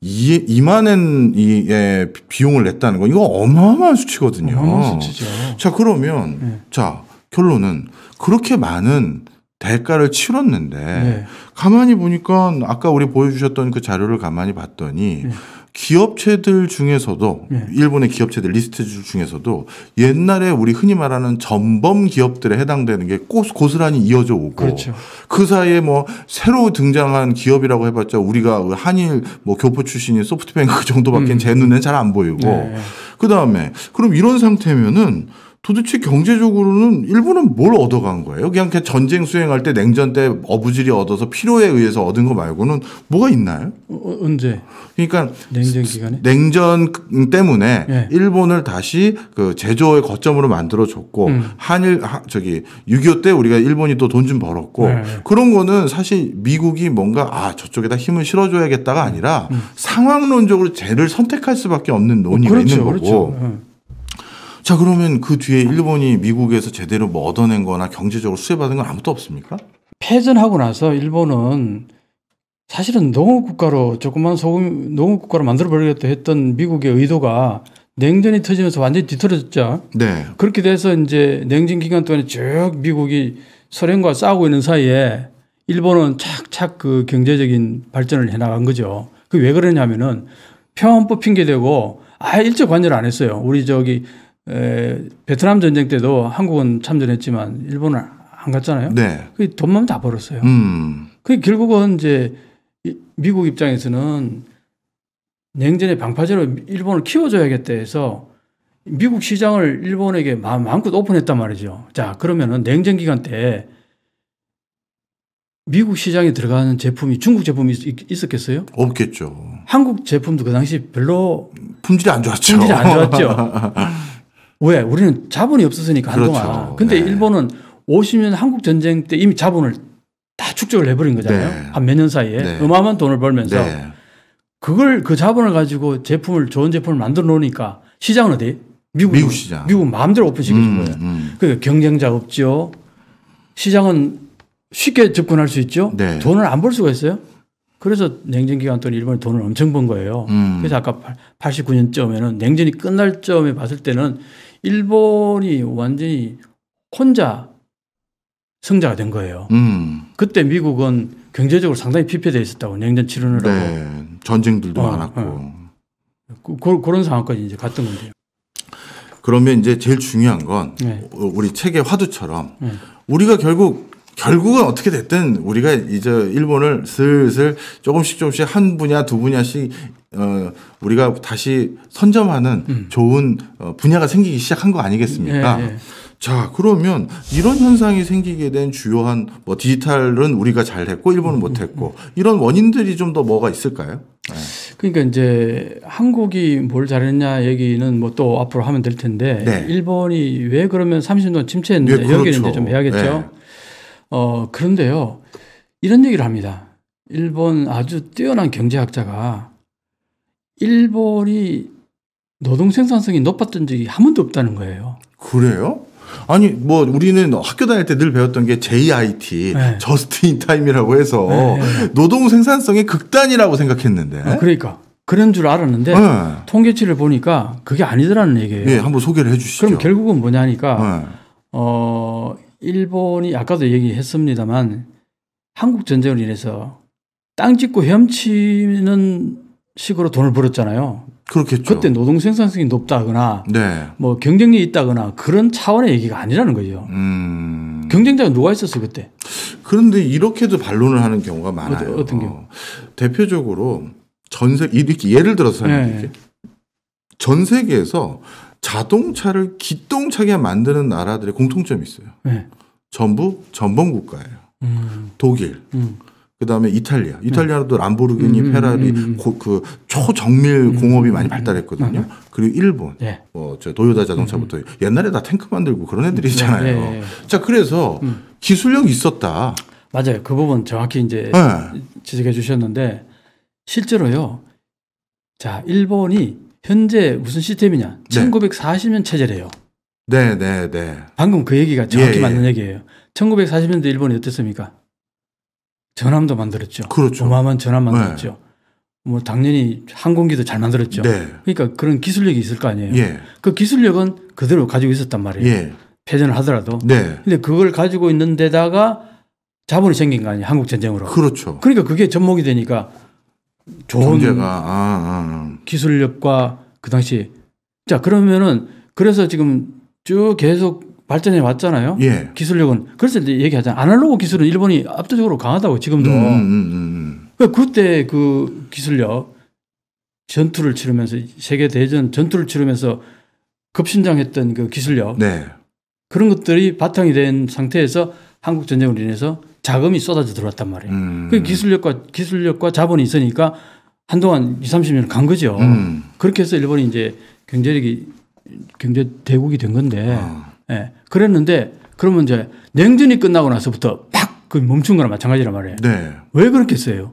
이, 이만엔 이의 비용을 냈다는 건 이거 어마어마한 수치거든요. 어마어마한 수치죠. 자 그러면 자 결론은 그렇게 많은 대가를 치렀는데 네. 가만히 보니까 아까 우리 보여주셨던 그 자료를 가만히 봤더니 네. 기업체들 중에서도 네. 일본의 기업체들 리스트 중에서도 옛날에 우리 흔히 말하는 전범 기업들에 해당되는 게 고스란히 이어져 오고 그렇죠. 그 사이에 뭐 새로 등장한 기업이라고 해봤자 우리가 그 한일 뭐 교포 출신인 소프트뱅크 (laughs) 정도밖에 음. 제 눈엔 잘 안 보이고 네. 그 다음에 그럼 이런 상태면은 도대체 경제적으로는 일본은 뭘 얻어간 거예요? 그냥, 전쟁 수행할 때 냉전 때 어부질이 얻어서 필요에 의해서 얻은 거 말고는 뭐가 있나요? 어, 어 언제? 그러니까 냉전 기간에 냉전 때문에 네. 일본을 다시 그 제조의 거점으로 만들어 줬고 음. 한일 하, 저기 6.25 때 우리가 일본이 또 돈 좀 벌었고 네. 그런 거는 사실 미국이 뭔가 아 저쪽에다 힘을 실어줘야겠다가 아니라 음. 음. 상황론적으로 죄를 선택할 수밖에 없는 논의가 어, 그렇죠, 있는 거고. 그렇죠. 음. 자 그러면 그 뒤에 일본이 미국에서 제대로 뭐 얻어낸 거나 경제적으로 수혜받은 건 아무도 것 없습니까? 패전하고 나서 일본은 사실은 농업국가로 조그만 소금 농업국가로 만들어버리겠다 했던 미국의 의도가 냉전이 터지면서 완전히 뒤틀어졌죠. 네. 그렇게 돼서 이제 냉전 기간 동안에 쭉 미국이 소련과 싸우고 있는 사이에 일본은 착착 그 경제적인 발전을 해나간 거죠. 그 왜 그러냐면은 평안법 핑계대고 아예 일제 관여를 안 했어요. 우리 저기 에, 베트남 전쟁 때도 한국은 참전했지만 일본은 안 갔잖아요. 네. 그 돈만 다 벌었어요. 음. 그 결국은 이제 미국 입장에서는 냉전의 방파제로 일본을 키워줘야겠다 해서 미국 시장을 일본에게 마음껏 오픈했단 말이죠. 자, 그러면은 냉전 기간 때 미국 시장에 들어가는 제품이 중국 제품이 있었겠어요? 없겠죠. 한국 제품도 그 당시 별로 품질이 안 좋았죠. 품질이 안 좋았죠. (laughs) 왜? 우리는 자본이 없었으니까 한동안. 그렇죠. 근데 네. 일본은 50년 한국 전쟁 때 이미 자본을 다 축적을 해버린 거잖아요. 네. 한몇 년 사이에 네. 어마어마한 돈을 벌면서 네. 그걸 그 자본을 가지고 제품을 좋은 제품을 만들어 놓으니까 시장은 어디? 미국, 미국 시장. 미국 마음대로 오픈시켜준 음, 거예요. 음. 그러니까 경쟁자 없죠. 시장은 쉽게 접근할 수 있죠. 네. 돈을 안 벌 수가 있어요. 그래서 냉전 기간 동안 일본이 돈을 엄청 번 거예요. 음. 그래서 아까 89년쯤에는 냉전이 끝날 쯤에 봤을 때는 일본이 완전히 혼자 승자가된 거예요. 음. 그때 미국은 경제적으로 상당히 피폐돼 있었다고 냉전 치르느라고 네. 전쟁들도 어, 어. 많았고 어. 그, 그런 상황까지 이제 갔던 건데요. 그러면 이제 제일 중요한 건 네. 우리 책의 화두처럼 네. 우리가 결국 결국은 어떻게 됐든 우리가 이제 일본을 슬슬 조금씩 조금씩 한 분야 두 분야씩 어, 우리가 다시 선점하는 음. 좋은 어, 분야가 생기기 시작한 거 아니겠습니까? 예, 예. 자, 그러면 이런 현상이 생기게 된 주요한 뭐 디지털은 우리가 잘했고 일본은 못했고 음, 음, 음. 이런 원인들이 좀 더 뭐가 있을까요? 네. 그러니까 이제 한국이 뭘 잘했냐 얘기는 뭐 또 앞으로 하면 될 텐데 네. 일본이 왜 그러면 30년 침체했는데 네, 그렇죠. 여기는 좀 해야겠죠. 네. 어 그런데요 이런 얘기를 합니다. 일본 아주 뛰어난 경제학자가 일본이 노동 생산성이 높았던 적이 한 번도 없다는 거예요. 그래요? 아니 뭐 우리는 학교 다닐 때 늘 배웠던 게 JIT, 네. 저스트 인 타임이라고 해서 네. 네, 네. 노동 생산성의 극단이라고 생각했는데. 어, 그러니까 그런 줄 알았는데 네. 통계치를 보니까 그게 아니더라는 얘기예요. 예, 한번 소개를 해 주시죠. 그럼 결국은 뭐냐니까 네. 어 일본이 아까도 얘기했습니다만 한국 전쟁으 인해서 땅 짓고 헤엄치는 식으로 돈을 벌었잖아요. 그렇겠죠. 그때 노동 생산성이 높다거나 네. 뭐 경쟁력이 있다거나 그런 차원의 얘기가 아니라는 거죠. 음... 경쟁자가 누가 있었어 그때? 그런데 이렇게도 반론을 하는 경우가 많아요. 어떤, 경우? 대표적으로 전세 이렇게 예를 들어서 네. 전 세계에서 자동차를 기똥차게 만드는 나라들의 공통점이 있어요. 네. 전부 전범 국가예요. 음. 독일, 음. 그다음에 이탈리아. 네. 이탈리아도 람보르기니, 음, 음 페라리 음, 음. 고, 그 초정밀 공업이 많이 발달했거든요. 그리고 일본. 예. 어, 저 도요타 자동차부터 옛날에 다 탱크 만들고 그런 애들이잖아요. 예, 예, 자, 그래서 기술력이 있었다. 맞아요. 그 부분 정확히 이제 지적해 주셨는데 실제로요. 자, 일본이 현재 무슨 시스템이냐? 네. 1940년 체제래요. 네, 네, 네. 방금 그 얘기가 정확히 예, 예. 맞는 얘기예요. 1 9 4 0년도 일본이 어땠습니까? 전함도 만들었죠. 그렇죠. 어마어마한 전함 네. 만들었죠. 네. 뭐 당연히 항공기도 잘 만들었죠. 네. 그러니까 그런 기술력이 있을 거 아니에요. 예. 그 기술력은 그대로 가지고 있었단 말이에요. 예. 패전을 하더라도. 네. 근데 그걸 가지고 있는 데다가 자본이 생긴 거 아니에요. 한국 전쟁으로. 그렇죠. 그러니까 그게 접목이 되니까 좋은 아, 아, 아. 기술력과 그 당시 자 그러면은 그래서 지금 쭉 계속 발전해 왔잖아요. 예. 기술력은 그래서 이제 얘기하잖아요. 아날로그 기술은 일본이 압도적으로 강하다고 지금도. 음, 음, 음, 음, 음. 그러니까 그때 그 기술력 전투를 치르면서 세계 대전 전투를 치르면서 급신장했던 그 기술력 네. 그런 것들이 바탕이 된 상태에서 한국 전쟁으로 인해서 자금이 쏟아져 들어왔단 말이에요. 음. 그 기술력과 기술력과 자본이 있으니까 한동안 20, 30년 간 거죠. 음. 그렇게 해서 일본이 이제 경제력이 경제 대국이 된 건데 어. 예. 그랬는데 그러면 이제 냉전이 끝나고 나서부터 팍! 그 멈춘 거나 마찬가지란 말이에요. 네. 왜그렇게써요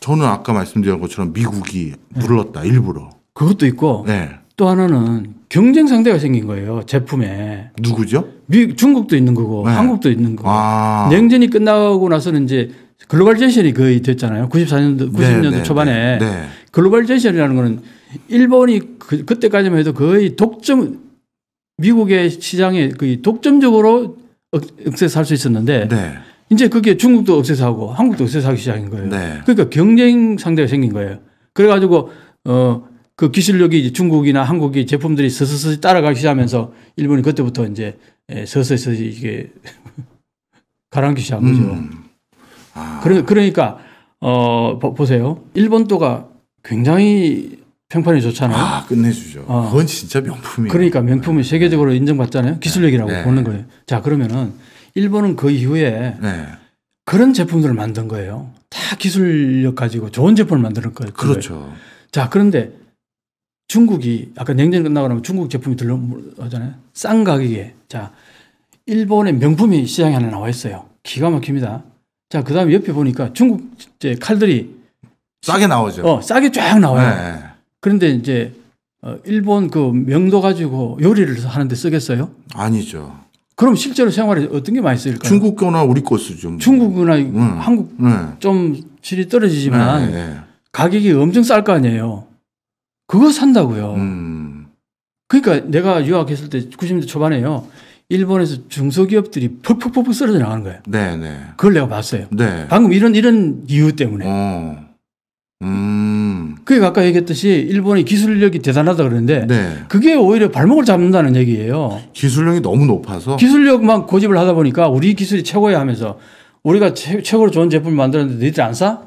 저는 아까 말씀드린 것처럼 미국이 눌렀다, 네. 일부러. 그것도 있고 네. 또 하나는 경쟁 상대가 생긴 거예요, 제품에. 누구죠? 미, 중국도 있는 거고 네. 한국도 있는 거 아. 냉전이 끝나고 나서는 이제 글로벌제이션이 거의 됐잖아요. 94년도, 90년도 초반에. 네, 글로벌제이션이라는 거는 일본이 그, 그때까지만 해도 거의 독점 미국의 시장에 거의 그 독점적으로 억세살 수 있었는데 네. 이제 그게 중국도 억세사고 한국도 억세사기 시작인 거예요. 네. 그러니까 경쟁 상대가 생긴 거예요. 그래가지고 어그 기술력이 중국이나 한국이 제품들이 서서히 따라가기 시작하면서 일본이 그때부터 이제 예, 서서히 이게 (laughs) 가랑기 시작한 거죠. 음. 아. 그러, 그러니까 어 보세요. 일본도가 굉장히 평판이 좋잖아요. 아, 끝내주죠. 어. 그건 진짜 명품이에요. 그러니까 명품이 네. 세계적으로 인정받잖아요. 기술력이라고 네. 네. 보는 거예요. 자, 그러면은 일본은 그 이후에 네. 그런 제품들을 만든 거예요. 다 기술력 가지고 좋은 제품을 만드는 거예요. 그렇죠. 거예요. 자, 그런데 중국이 아까 냉전 끝나고 나면 중국 제품이 들러오잖아요. 싼 가격에. 자, 일본의 명품이 시장에 하나 나와 있어요. 기가 막힙니다. 자, 그 다음에 옆에 보니까 중국 이제 칼들이 싸게 나오죠. 어, 싸게 쫙 나와요. 네. 그런데 이제 어, 일본 그 명도 가지고 요리를 하는데 쓰겠어요? 아니죠. 그럼 실제로 생활에 어떤 게 많이 쓰일까요? 중국 거나 우리 거 쓰죠. 뭐. 중국 거나 음. 한국 네. 좀 질이 떨어지지만 네. 네. 가격이 엄청 쌀 거 아니에요. 그거 산다고요. 음. 그러니까 내가 유학했을 때 90년대 초반에요. 일본에서 중소기업들이 퍽퍽퍽퍽 쓰러져 나가는 거예요. 네네. 네. 그걸 내가 봤어요. 네. 방금 이런 이런 이유 때문에. 어. 음. 그게 아까 얘기했듯이 일본이 기술력이 대단하다 그러는데 네. 그게 오히려 발목을 잡는다는 얘기예요. 기술력이 너무 높아서 기술력만 고집을 하다 보니까 우리 기술이 최고야 하면서 우리가 최, 고로 좋은 제품을 만들었는데 너희들 안 사?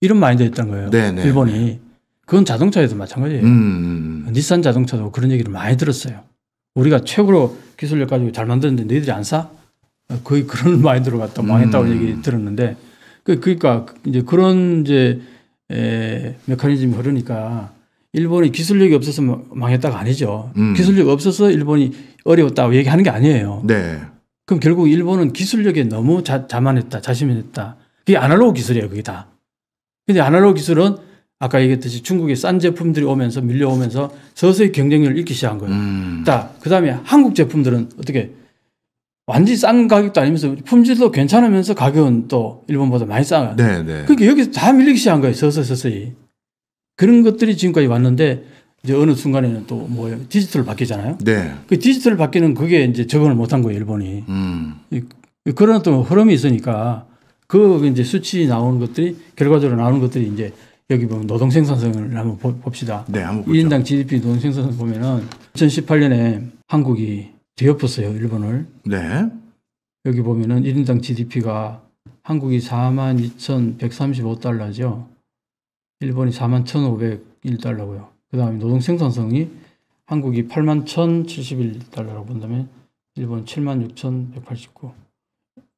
이런 마인드 였던 거예요. 네네. 네, 일본이. 네. 그건 자동차에도 마찬가지예요. 음, 음, 음. 닛산 자동차도 그런 얘기를 많이 들었어요. 우리가 최고로 기술력 가지고 잘 만드는데 너희들이 안 사? 거의 그런 (laughs) 마인드로 갔다 망했다고 음. 얘기 들었는데 그, 그러니까 이제 그런 이제 에, 예, 메커니즘이 흐르니까 일본이 기술력이 없어서 뭐 망했다가 아니죠. 음. 기술력 이 없어서 일본이 어려웠다고 얘기하는 게 아니에요. 네. 그럼 결국 일본은 기술력에 너무 자, 자만했다, 자신했다. 그게 아날로그 기술이에요, 그게 다. 근데 아날로그 기술은 아까 얘기했듯이 중국의 싼 제품들이 오면서 밀려오면서 서서히 경쟁력을 잃기 시작한 거예요. 음. 그 다음에 한국 제품들은 어떻게 완전히 싼 가격도 아니면서 품질도 괜찮으면서 가격은 또 일본보다 많이 싸요. 네, 네. 그러니까 여기서 다 밀리기 시작한 거예요. 서서 서서히. 그런 것들이 지금까지 왔는데 이제 어느 순간에는 또 뭐 디지털 바뀌잖아요. 네. 그 디지털 바뀌는 그게 이제 적응을 못한 거예요, 일본이. 음. 그런 어떤 흐름이 있으니까 그 이제 수치 나오는 것들이 결과적으로 나오는 것들이 이제 여기 보면 노동 생산성을 한번 봅시다. 네, 한번 보죠. 1인당 GDP 노동 생산성 보면은 2018년에 한국이 뒤엎었어요, 일본을. 네. 여기 보면은 1인당 GDP가 한국이 42,135달러죠. 일본이 41,501달러고요. 그 다음에 노동 생산성이 한국이 81,071달러라고 본다면 일본 76,189.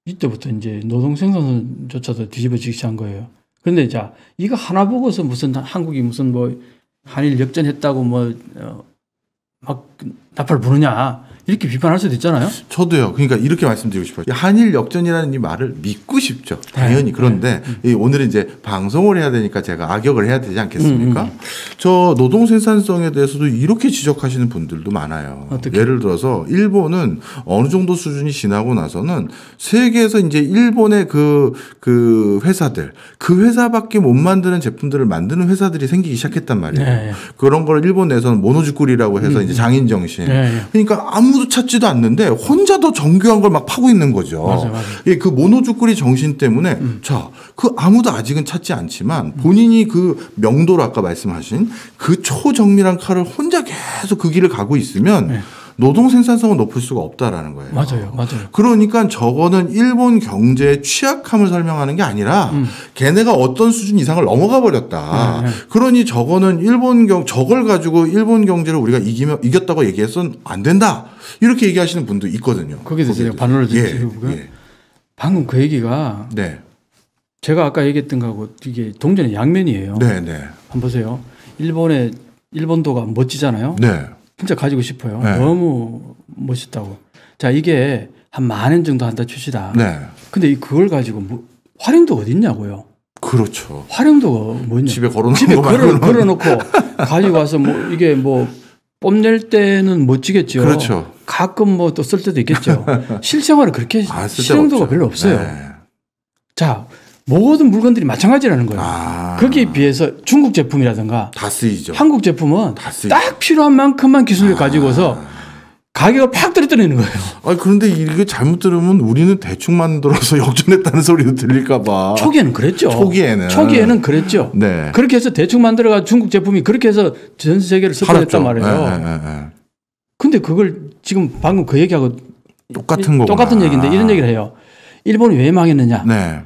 이때부터 이제 노동 생산성조차도 뒤집어지기 시작한 거예요. 그런데 자, 이거 하나 보고서 무슨 한국이 무슨 뭐 한일 역전했다고 뭐, 어, 막 나팔 부르냐 이렇게 비판할 수도 있잖아요. 저도요. 그러니까 이렇게 말씀드리고 싶어요. 한일 역전이라는 이 말을 믿고 싶죠. 네. 당연히 네. 그런데 네. 음. 오늘은 이제 방송을 해야 되니까 제가 악역을 해야 되지 않겠습니까? 음. 음, 음. 저 노동 생산성에 대해서도 이렇게 지적하시는 분들도 많아요. 어떻게? 예를 들어서 일본은 어느 정도 수준이 지나고 나서는 세계에서 이제 일본의 그그 그 회사들 그 회사밖에 못 만드는 제품들을 만드는 회사들이 생기기 시작했단 말이에요. 네. 그런 걸 일본 에서는 모노주꾸리라고 해서 음. 이제 장인 정신. 네. 그러니까 아무 아무도 찾지도 않는데 혼자 더 정교한 걸 막 파고 있는 거죠. 맞아요, 맞아요. 예, 그 모노주꾸리 정신 때문에 음. 자, 그 아무도 아직은 찾지 않지만 본인이 그 명도로 아까 말씀하신 그 초정밀한 칼을 혼자 계속 그 길을 가고 있으면 네. 노동 생산성은 높을 수가 없다라는 거예요. 맞아요, 맞아요. 그러니까 저거는 일본 경제의 취약함을 설명하는 게 아니라 음. 걔네가 어떤 수준 이상을 넘어가 버렸다. 네, 네. 그러니 저거는 일본 경 저걸 가지고 일본 경제를 우리가 이기면 이겼다고 얘기해서는 안 된다. 이렇게 얘기하시는 분도 있거든요. 거기에 대해 반론을 드리고 예, 예. 방금 그 얘기가 네. 제가 아까 얘기했던 거하고 이게 동전의 양면이에요. 네, 네. 한 번 보세요. 일본의 일본도가 멋지잖아요. 네. 진짜 가지고 싶어요. 네. 너무 멋있다고. 자, 이게 한만엔 정도 한다 칩시다. 네. 근데 그걸 가지고 뭐 활용도 어딨냐고요. 그렇죠. 활용도가 뭐냐. 집에 걸어놓은 집에 걸어, 걸어놓고 (laughs) 가지고 와서 뭐 이게 뭐 뽐낼 때는 멋지겠죠. 그렇죠. 가끔 뭐 또 쓸 때도 있겠죠. (laughs) 실생활은 그렇게 아, 실용도가 별로 없어요. 네. 자, 모든 물건들이 마찬가지라는 거예요. 아. 거기에 비해서 중국 제품이라든가 다 쓰이죠. 한국 제품은 다 쓰이죠. 딱 필요한 만큼만 기술을 아. 가지고서 가격을 팍 떨어뜨리는 거예요. 아 그런데 이게 잘못 들으면 우리는 대충 만들어서 (laughs) 역전했다는 소리도 들릴까봐. 초기에는 그랬죠. 초기에는 초기에는 그랬죠. 네. 그렇게 해서 대충 만들어가 중국 제품이 그렇게 해서 전 세계를 섞어했단 말이에요. 네, 네, 네, 네. 근데 그걸 지금 방금 그 얘기하고 똑같은 거 똑같은 얘기인데 이런 얘기를 해요. 일본이 왜 망했느냐? 네.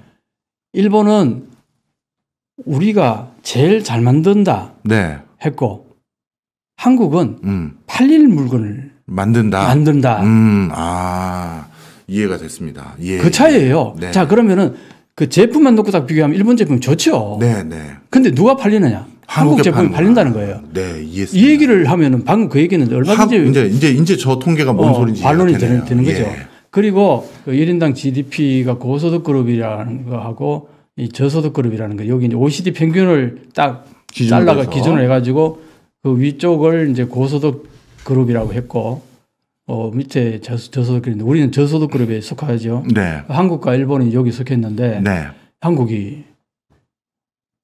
일본은 우리가 제일 잘 만든다 네. 했고 한국은 음. 팔릴 물건을 만든다. 만든다. 음, 아 이해가 됐습니다. 예, 그 차이예요. 예. 네. 자 그러면은 그 제품만 놓고 딱 비교하면 일본 제품 좋죠. 네네. 네. 근데 누가 팔리느냐? 한국 제품이 팔린다는 거예요. 네, 이해했습니다. 이 얘기를 하면은 방금 그 얘기는 얼마든지 하, 이제 이제 이제 저 통계가 뭔 어, 소리지 반론이 되는 되는 거죠. 예. 그리고 그 1인당 GDP가 고소득 그룹이라는 거하고 이 저소득 그룹이라는 거 여기 이제 OECD 평균을 딱 잘라가 기준을 해가지고 그 위쪽을 이제 고소득 그룹이라고 했고 어 밑에 저, 저소득 그룹인데 우리는 저소득 그룹에 속하죠. 네. 한국과 일본이 여기 속했는데 네. 한국이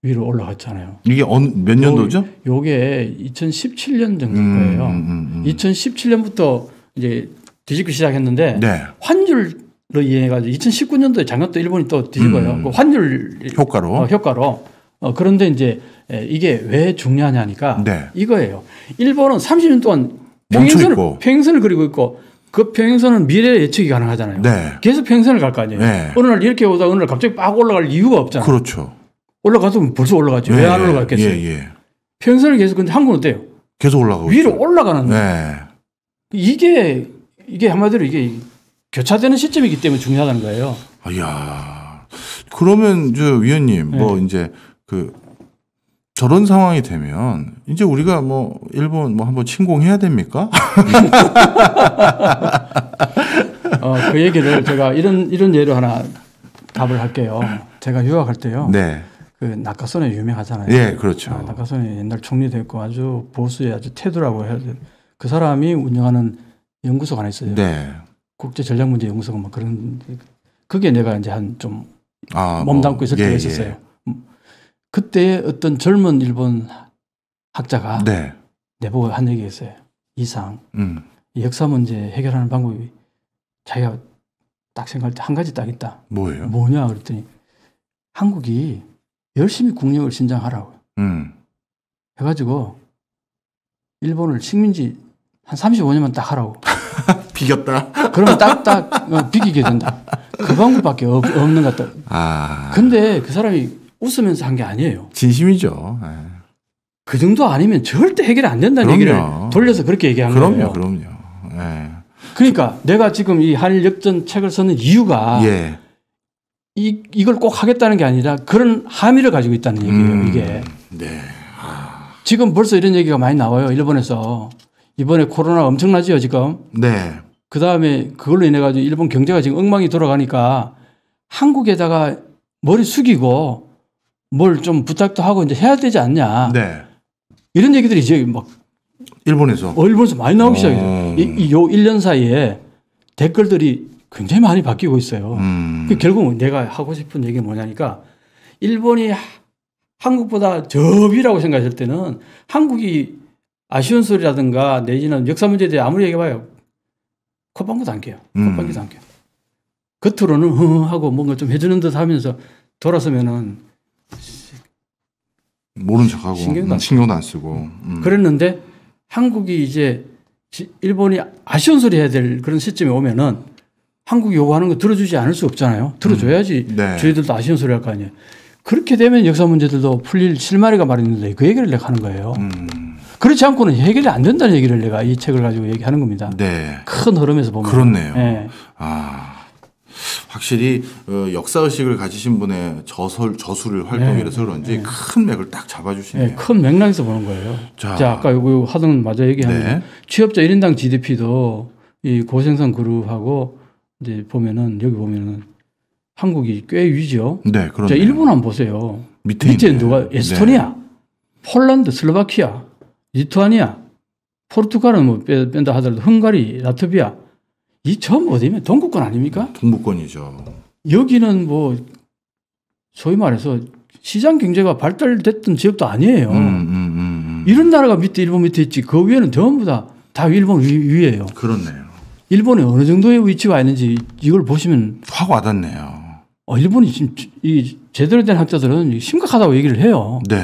위로 올라갔잖아요. 이게 어느, 몇 년도죠? 요게 2017년 정도 음, 거예요. 음, 음, 음, 2017년부터 이제 뒤집기 시작했는데 네. 환율로 이해해가지고 2019년도에 작년도 일본이 또 뒤집어요. 음. 그 환율 효과로 어, 효과로. 어, 그런데 이제 이게 왜 중요하냐니까 네. 이거예요. 일본은 30년 동안 평행선을, 평행선을 그리고 있고 그 평행선은 미래 예측이 가능하잖아요. 네. 계속 평행선을 갈 거 아니에요. 네. 어느 날 이렇게 오다 어느 날 갑자기 빡 올라갈 이유가 없잖아요. 그렇죠. 올라가도 벌써 올라가죠. 예, 왜안 예, 올라갔겠어요? 예, 예. 평행선을 계속 근데 한국은 어때요? 계속 올라가고 위로 있어요. 올라가는데 네. 이게 이게 한마디로 이게 교차되는 시점이기 때문에 중요하다는 거예요. 이야. 그러면 저 위원님 네. 뭐 이제 그 저런 상황이 되면 이제 우리가 뭐 일본 뭐 한번 침공해야 됩니까? (laughs) 어, 그 얘기를 제가 이런 이런 예로 하나 답을 할게요. 제가 유학할 때요. 네. 그 낙하선에 유명하잖아요. 예, 그렇죠. 아, 낙하선이 옛날 총리 됐고 아주 보수의 아주 태도라고 해야 돼. 그 사람이 운영하는 연구소 하나 있어요. 네. 국제 전략 문제 연구소가 막 그런 그게 내가 이제 한좀 아, 몸담고 뭐, 있을 예, 때 예, 있었어요. 예. 그때 어떤 젊은 일본 학자가 네. 내보고 한 얘기였어요. 이상 음. 역사 문제 해결하는 방법이 자기가 딱 생각할 때 한 가지 딱 있다. 뭐예요? 뭐냐 그랬더니 한국이 열심히 국력을 신장하라고. 음. 해가지고 일본을 식민지 한 35년만 딱 하라고. (laughs) 비겼다. 그러면 딱딱 어, 비기게 된다. 그 방법밖에 없, 없는 것 같다. 아. 근데 그 사람이 웃으면서 한 게 아니에요. 진심이죠. 에. 예. 그 정도 아니면 절대 해결이 안 된다는 그럼요. 얘기를 돌려서 그렇게 얘기한 그럼요, 거예요. 그럼요, 그럼요. 예. 그러니까 내가 지금 이 한일 역전 책을 쓰는 이유가 예. 이 이걸 꼭 하겠다는 게 아니라 그런 함의를 가지고 있다는 얘기예요. 음, 이게. 네. 아. 지금 벌써 이런 얘기가 많이 나와요. 일본에서 이번에 코로나 엄청나죠 지금. 네. 그 다음에 그걸로 인해 가지고 일본 경제가 지금 엉망이 돌아가니까 한국에다가 머리 숙이고 뭘 좀 부탁도 하고 이제 해야 되지 않냐. 네. 이런 얘기들이 이제 막 일본에서 어, 일본에서 많이 나오기 어. 시작해요. 이요 1년 사이에 댓글들이 굉장히 많이 바뀌고 있어요. 음. 그 결국 내가 하고 싶은 얘기 뭐냐니까 일본이 한국보다 저비라고 생각했을 때는 한국이 아쉬운 소리라든가 내지는 역사 문제에 대해 아무리 얘기해봐요. 콧방귀도 안 껴요. 콧방귀도 음. 안 껴요. 겉으로는 흥 하고 뭔가 좀 해주는 듯 하면서 돌아서면은 모른 척하고 신경도, 음, 안, 신경도 안 쓰고 음. 그랬는데 한국이 이제 일본이 아쉬운 소리 해야 될 그런 시점에 오면은 한국이 요구하는 거 들어주지 않을 수 없잖아요. 들어줘야지 음. 네. 저희들도 아쉬운 소리 할 거 아니에요. 그렇게 되면 역사 문제들도 풀릴 실마리가 마련인데 그 얘기를 내가 하는 거예요. 음. 그렇지 않고는 해결이 안 된다는 얘기를 내가 이 책을 가지고 얘기하는 겁니다. 네. 큰 흐름에서 보면. 그렇네요. 네. 아. 확실히 어, 역사 의식을 가지신 분의 저설 저술을 활동이라서 예. 그런지 네. 예. 큰 맥을 딱 잡아주시네요. 네. 큰 맥락에서 보는 거예요. 자, 자 아까 이거 하던 맞아 얘기하면 네. 취업자 1인당 GDP도 이 고생산 그룹하고 이제 보면은 여기 보면은 한국이 꽤 위죠. 네, 그렇죠. 일본 한번 보세요. 밑에, 밑에 누가 네. 에스토니아, 폴란드, 슬로바키아, 리투아니아, 포르투갈은 뭐 뺀다 하더라도 헝가리, 라트비아 이 전부 뭐 어디면 동구권 아닙니까? 동부권이죠. 여기는 뭐 소위 말해서 시장 경제가 발달됐던 지역도 아니에요. 음, 음, 음, 음. 이런 나라가 밑에 일본 밑에 있지 그 위에는 전부 다 다 일본 위, 에요 그렇네요. 일본이 어느 정도의 위치가 있는지 이걸 보시면 확 와닿네요. 어, 일본이 지금 이 제대로 된 학자들은 심각하다고 얘기를 해요. 네.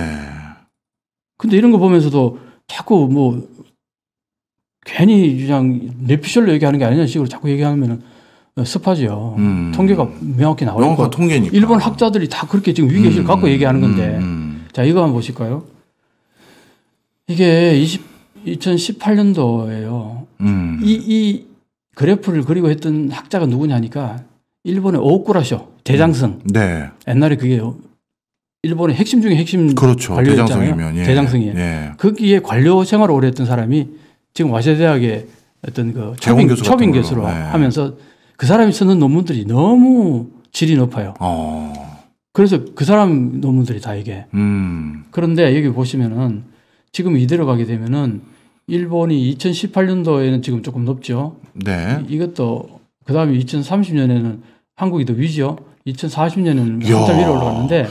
근데 이런 거 보면서도 자꾸 뭐 괜히 그냥 뇌피셜로 얘기하는 게 아니냐는 식으로 자꾸 얘기하면 어, 습하지요. 음. 통계가 명확히 나와요 명확한 통계니까. 일본 학자들이 다 그렇게 지금 위계실 음. 갖고 음, 얘기하는 건데. 음, 음. 자, 이거 한번 보실까요? 이게 20, 2018년도예요. 음. 이, 이 그래프를 그리고 했던 학자가 누구냐니까 일본의 오쿠라쇼 대장성. 네. 옛날에 그게 일본의 핵심 중에 핵심 그렇죠. 관료였잖아요. 대장성이면 예. 예. 거기에 관료 생활을 오래 했던 사람이 지금 와세 대학의 어떤 그 초빙, 교수 초빙 교수로 예. 하면서 그 사람이 쓰는 논문들이 너무 질이 높아요. 어. 그래서 그 사람 논문들이 다 이게. 음. 그런데 여기 보시면은 지금 이대로 가게 되면은 일본이 2018년도에는 지금 조금 높죠. 네. 이것도 그 다음에 2030년에는 한국이 더 위죠. 2040년에는 한달 위로 올라갔는데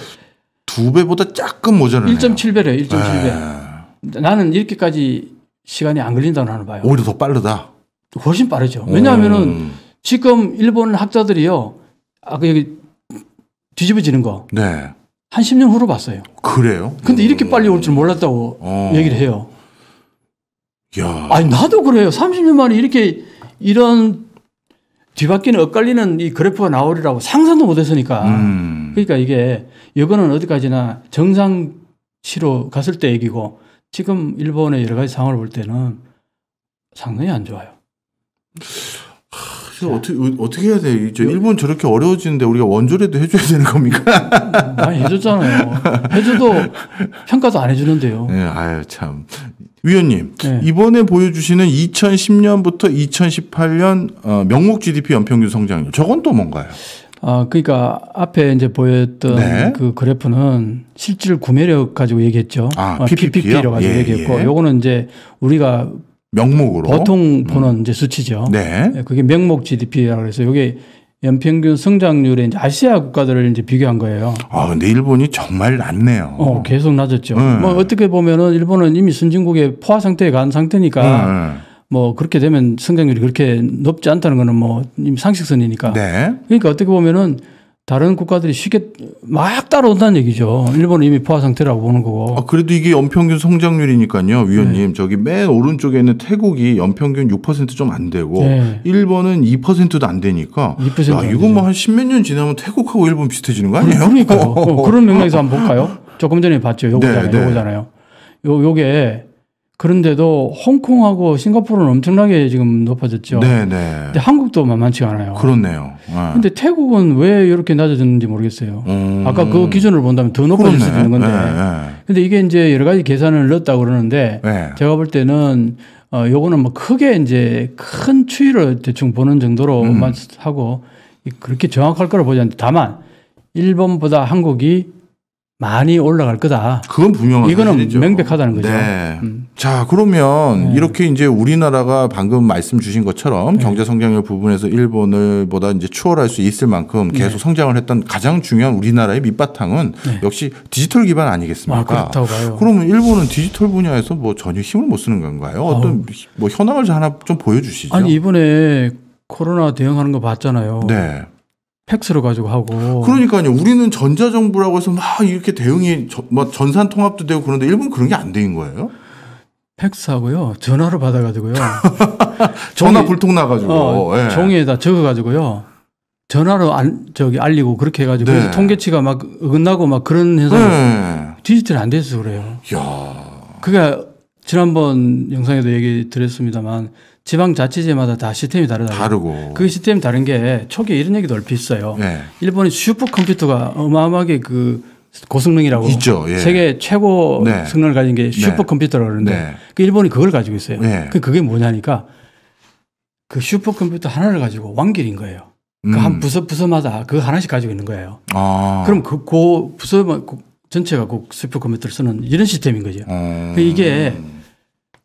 두 배보다 조금 모자라네요. 1.7배래요. 1.7배. 나는 이렇게까지 시간이 안 걸린다고 하는 봐요. 오히려 더 빠르다. 훨씬 빠르죠. 왜냐하면은 음. 지금 일본 학자들이요. 아까 그 여기 뒤집어지는 거. 네. 한 10년 후로 봤어요. 그래요? 근데 음. 이렇게 빨리 올 줄 몰랐다고 어. 얘기를 해요. 야. 아니 나도 그래요. 30년 만에 이렇게 이런 뒤바뀌는 엇갈리는 이 그래프가 나오리라고 상상도 못 했으니까. 음. 그러니까 이게 여거는 어디까지나 정상치로 갔을 때 얘기고 지금 일본의 여러 가지 상황을 볼 때는 상당히 안 좋아요. 그래서 어떻게 어, 어떻게 해야 돼? 이제 일본 저렇게 어려워지는데 우리가 원조라도 해줘야 되는 겁니까? (laughs) 많이 해줬잖아요. 해줘도 평가도 안 해주는데요. 네, 아유 참. 위원님 네. 이번에 보여주시는 2010년부터 2018년 어, 명목 GDP 연평균 성장률 저건 또 뭔가요? 아 그러니까 앞에 이제 보였던 네. 그 그래프는 실질 구매력 가지고 얘기했죠. 아, 어, PPP요? 고 예, 얘기했고 예. 요거는 이제 우리가 명목으로 보통 음. 보는 음. 이제 수치죠. 네. 네 그게 명목 GDP라고 해서 이게 연평균 성장률에 이제 아시아 국가들을 이제 비교한 거예요. 아, 근데 일본이 정말 낮네요. 어, 계속 낮았죠. 네. 뭐 어떻게 보면은 일본은 이미 선진국의 포화 상태에 간 상태니까 네. 뭐 그렇게 되면 성장률이 그렇게 높지 않다는 거는 뭐 상식선이니까. 네. 그러니까 어떻게 보면은 다른 국가들이 쉽게 막 따라온다는 얘기죠. 일본은 이미 포화 상태라고 보는 거고. 아, 그래도 이게 연평균 성장률이니까요, 위원님. 네. 저기 맨 오른쪽에 있는 태국이 연평균 6%좀 안 되고, 네. 일본은 2%도 안 되니까. 2% 야, 이건 뭐한 십 몇 년 지나면 태국하고 일본 비슷해지는 거 아니에요? 그러니까요. (laughs) 그런 맥락에서 한번 볼까요? 조금 전에 봤죠. 요거잖아요. 네, 네. 요거잖아요. 요, 요게 그런데도 홍콩하고 싱가포르는 엄청나게 지금 높아졌죠. 네, 네. 근데 한국도 만만치가 않아요. 그렇네요. 네. 근데 태국은 왜 이렇게 낮아졌는지 모르겠어요. 음... 아까 그 기준을 본다면 더 높아질 그수 있는 건데. 네, 네. 근데 이게 이제 여러 가지 계산을 넣었다고 그러는데 네. 제가 볼 때는 어 요거는 뭐 크게 이제 큰 추이를 대충 보는 정도로만 음. 하고 그렇게 정확할 거라 보지 않는데 다만 일본보다 한국이 많이 올라갈 거다. 그건 분명한 이거는 사실이죠. 명백하다는 거죠. 네. 음. 자 그러면 네. 이렇게 이제 우리나라가 방금 말씀 주신 것처럼 네. 경제 성장률 부분에서 일본을 보다 이제 추월할 수 있을 만큼 네. 계속 성장을 했던 가장 중요한 우리나라의 밑바탕은 네. 역시 디지털 기반 아니겠습니까? 아, 그렇다고 봐요. 그러면 일본은 디지털 분야에서 뭐 전혀 힘을 못 쓰는 건가요? 어떤 아우. 뭐 현황을 하나 좀 보여주시죠. 아니 이번에 코로나 대응하는 거 봤잖아요. 네. 팩스로 가지고 하고. 그러니까요. 우리는 전자정부라고 해서 막 이렇게 대응이 막 뭐 전산 통합도 되고 그런데 일본 그런 게 안 된 거예요? 팩스하고요. 전화로 받아가지고요. (laughs) 전화 종이, 불통 나가지고. 어, 예. 종이에다 적어가지고요. 전화로 안, 저기 알리고 그렇게 해가지고 네. 통계치가 막 어긋나고 막 그런 현상 네. 디지털 안 돼서 그래요. 야. 그게 지난번 영상에도 얘기 드렸습니다만 지방자치제마다 다 시스템이 다르다. 다르고. 그 시스템이 다른 게 초기에 이런 얘기도 얼핏 있어요. 네. 예. 일본이 슈퍼컴퓨터가 어마어마하게 그 고성능이라고 있죠. 예. 세계 최고 네. 성능을 가진 게 네. 슈퍼컴퓨터라고 그러는데 네. 그 일본이 그걸 가지고 있어요. 네. 그 그게 뭐냐니까 그 슈퍼컴퓨터 하나를 가지고 왕길인 거예요. 그한 음. 부서 부서마다 그 하나씩 가지고 있는 거예요. 아. 그럼 그, 그 부서 그 전체가 그 슈퍼컴퓨터를 쓰는 이런 시스템인 거죠. 음. 그 이게